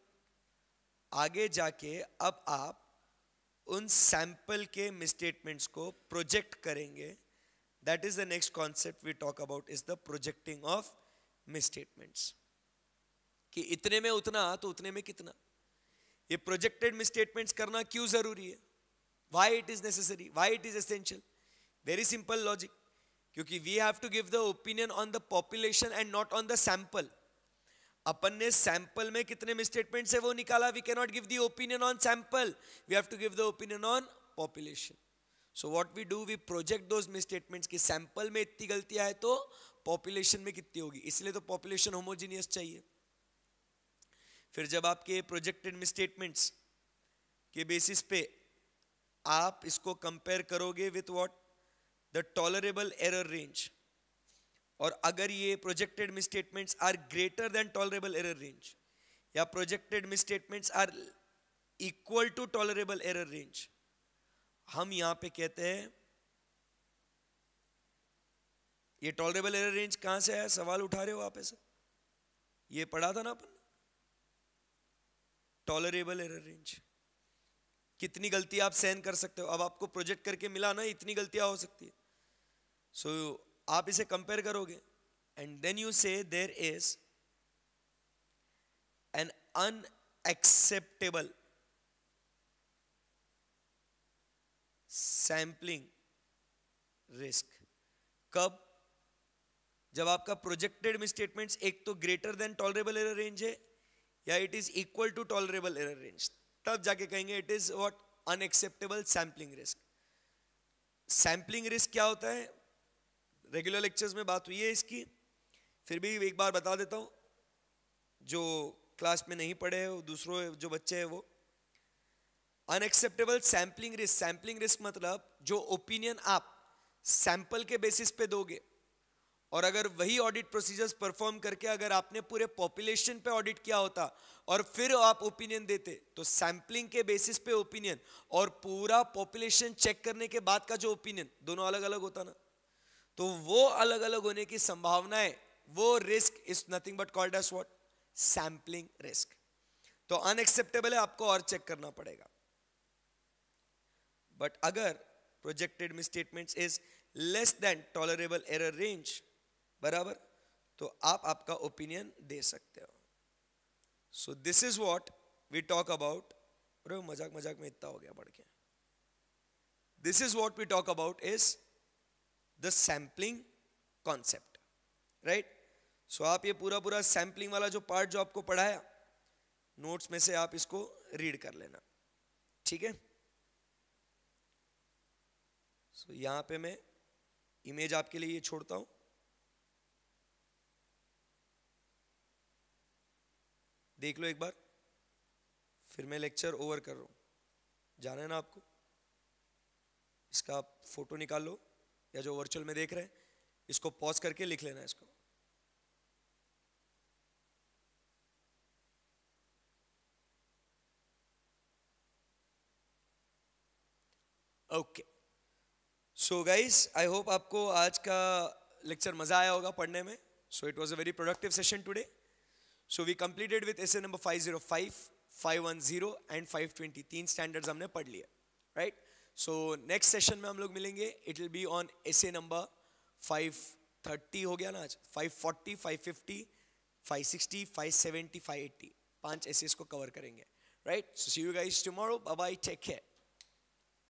आगे जाके अब आप उन सैंपल के मिसस्टेटमेंट्स को प्रोजेक्ट करेंगे that is the next concept we talk about is the projecting of misstatements कि इतने में उतना तो उतने में कितना ये प्रोजेक्टेड मिसस्टेटमेंट्स करना क्यों जरूरी है why it is necessary why it is essential very simple logic क्योंकि we have to give the opinion on the population and not on the sample अपन ने सैंपल में कितने मिसस्टेटमेंट्स है वो निकाला we cannot give the opinion on sample we have to give the opinion on population so what we do we project those misstatements कि sample में इतनी गलतियां आए तो पॉपुलेशन में कितनी होगी इसलिए तो पॉपुलेशन होमोजीनियस चाहिए फिर जब आपके प्रोजेक्टेड मिसस्टेटमेंट्स के बेसिस पे आप इसको कंपेयर करोगे with what the tolerable error range और अगर ये projected misstatements are greater than tolerable error range या projected misstatements are equal to tolerable error range हम यहां पे कहते हैं ये टॉलरेबल एरर रेंज कहां से है सवाल उठा रहे हो आप ऐसे ये पढ़ा था ना अपन टॉलरेबल एरर रेंज कितनी गलती आप सहन कर सकते हो अब आपको प्रोजेक्ट करके मिला ना इतनी गलतियां हो सकती है सो so, आप इसे कंपेयर करोगे and then you say there is an unacceptable sampling risk कब जब आपका प्रोजेक्टेड में एक तो greater than tolerable error range है या it is equal to tolerable error range तब जाके कहेंगे it is what unacceptable sampling risk sampling risk क्या होता है रेगुलर लेक्चर्स में बात हुई है इसकी फिर भी एक बार बता देता हूँ जो क्लास में नहीं पढ़े हैं दूसरों जो बच्चे हैं वो unacceptable sampling risk sampling risk मतलब जो ओपिनियन आप सैंपल के बेसिस पे दोगे और अगर वही ऑडिट प्रोसीजर्स परफॉर्म करके अगर आपने पूरे पॉपुलेशन पे ऑडिट किया होता और फिर आप ओपिनियन देते तो सैम्पलिंग के बेसिस पे ओपिनियन और पूरा पॉपुलेशन चेक करने के बाद का जो ओपिनियन दोनों अलग अलग होता ना तो वो अलग अलग होने की संभावना है वो risk is nothing but called as what sampling risk तो अनएक्सेप्टेबल है आपको और चेक करना पड़ेगा But agar projected misstatements is less than tolerable error range, बराबर तो आप आपका ओपिनियन दे सकते हो so this is what we talk about अरे मजाक मजाक में इतना हो गया बढ़ के this is what we talk about is the sampling concept right so आप ये पूरा पूरा सैम्पलिंग वाला जो पार्ट जो आपको पढ़ाया नोट्स में से आप इसको रीड कर लेना ठीक है सो so, यहाँ पे मैं इमेज आपके लिए ये छोड़ता हूँ देख लो एक बार फिर मैं लेक्चर ओवर कर रहा हूँ जाना है ना आपको इसका आप फोटो निकाल लो या जो वर्चुअल में देख रहे हैं इसको पॉज करके लिख लेना इसको okay okay. So guys I hope आपको आज का लेक्चर मज़ा आया होगा पढ़ने में so it was a very productive session today so we completed with a number 505, 510 and 520 तीन स्टैंडर्ड्स हमने पढ़ लिए राइट सो नेक्स्ट सेशन में हम लोग मिलेंगे it will be on a number 530 हो गया ना आज 540, 550, 560, 570, 580 पांच एसेस को कवर करेंगे right so see you guys tomorrow bye take care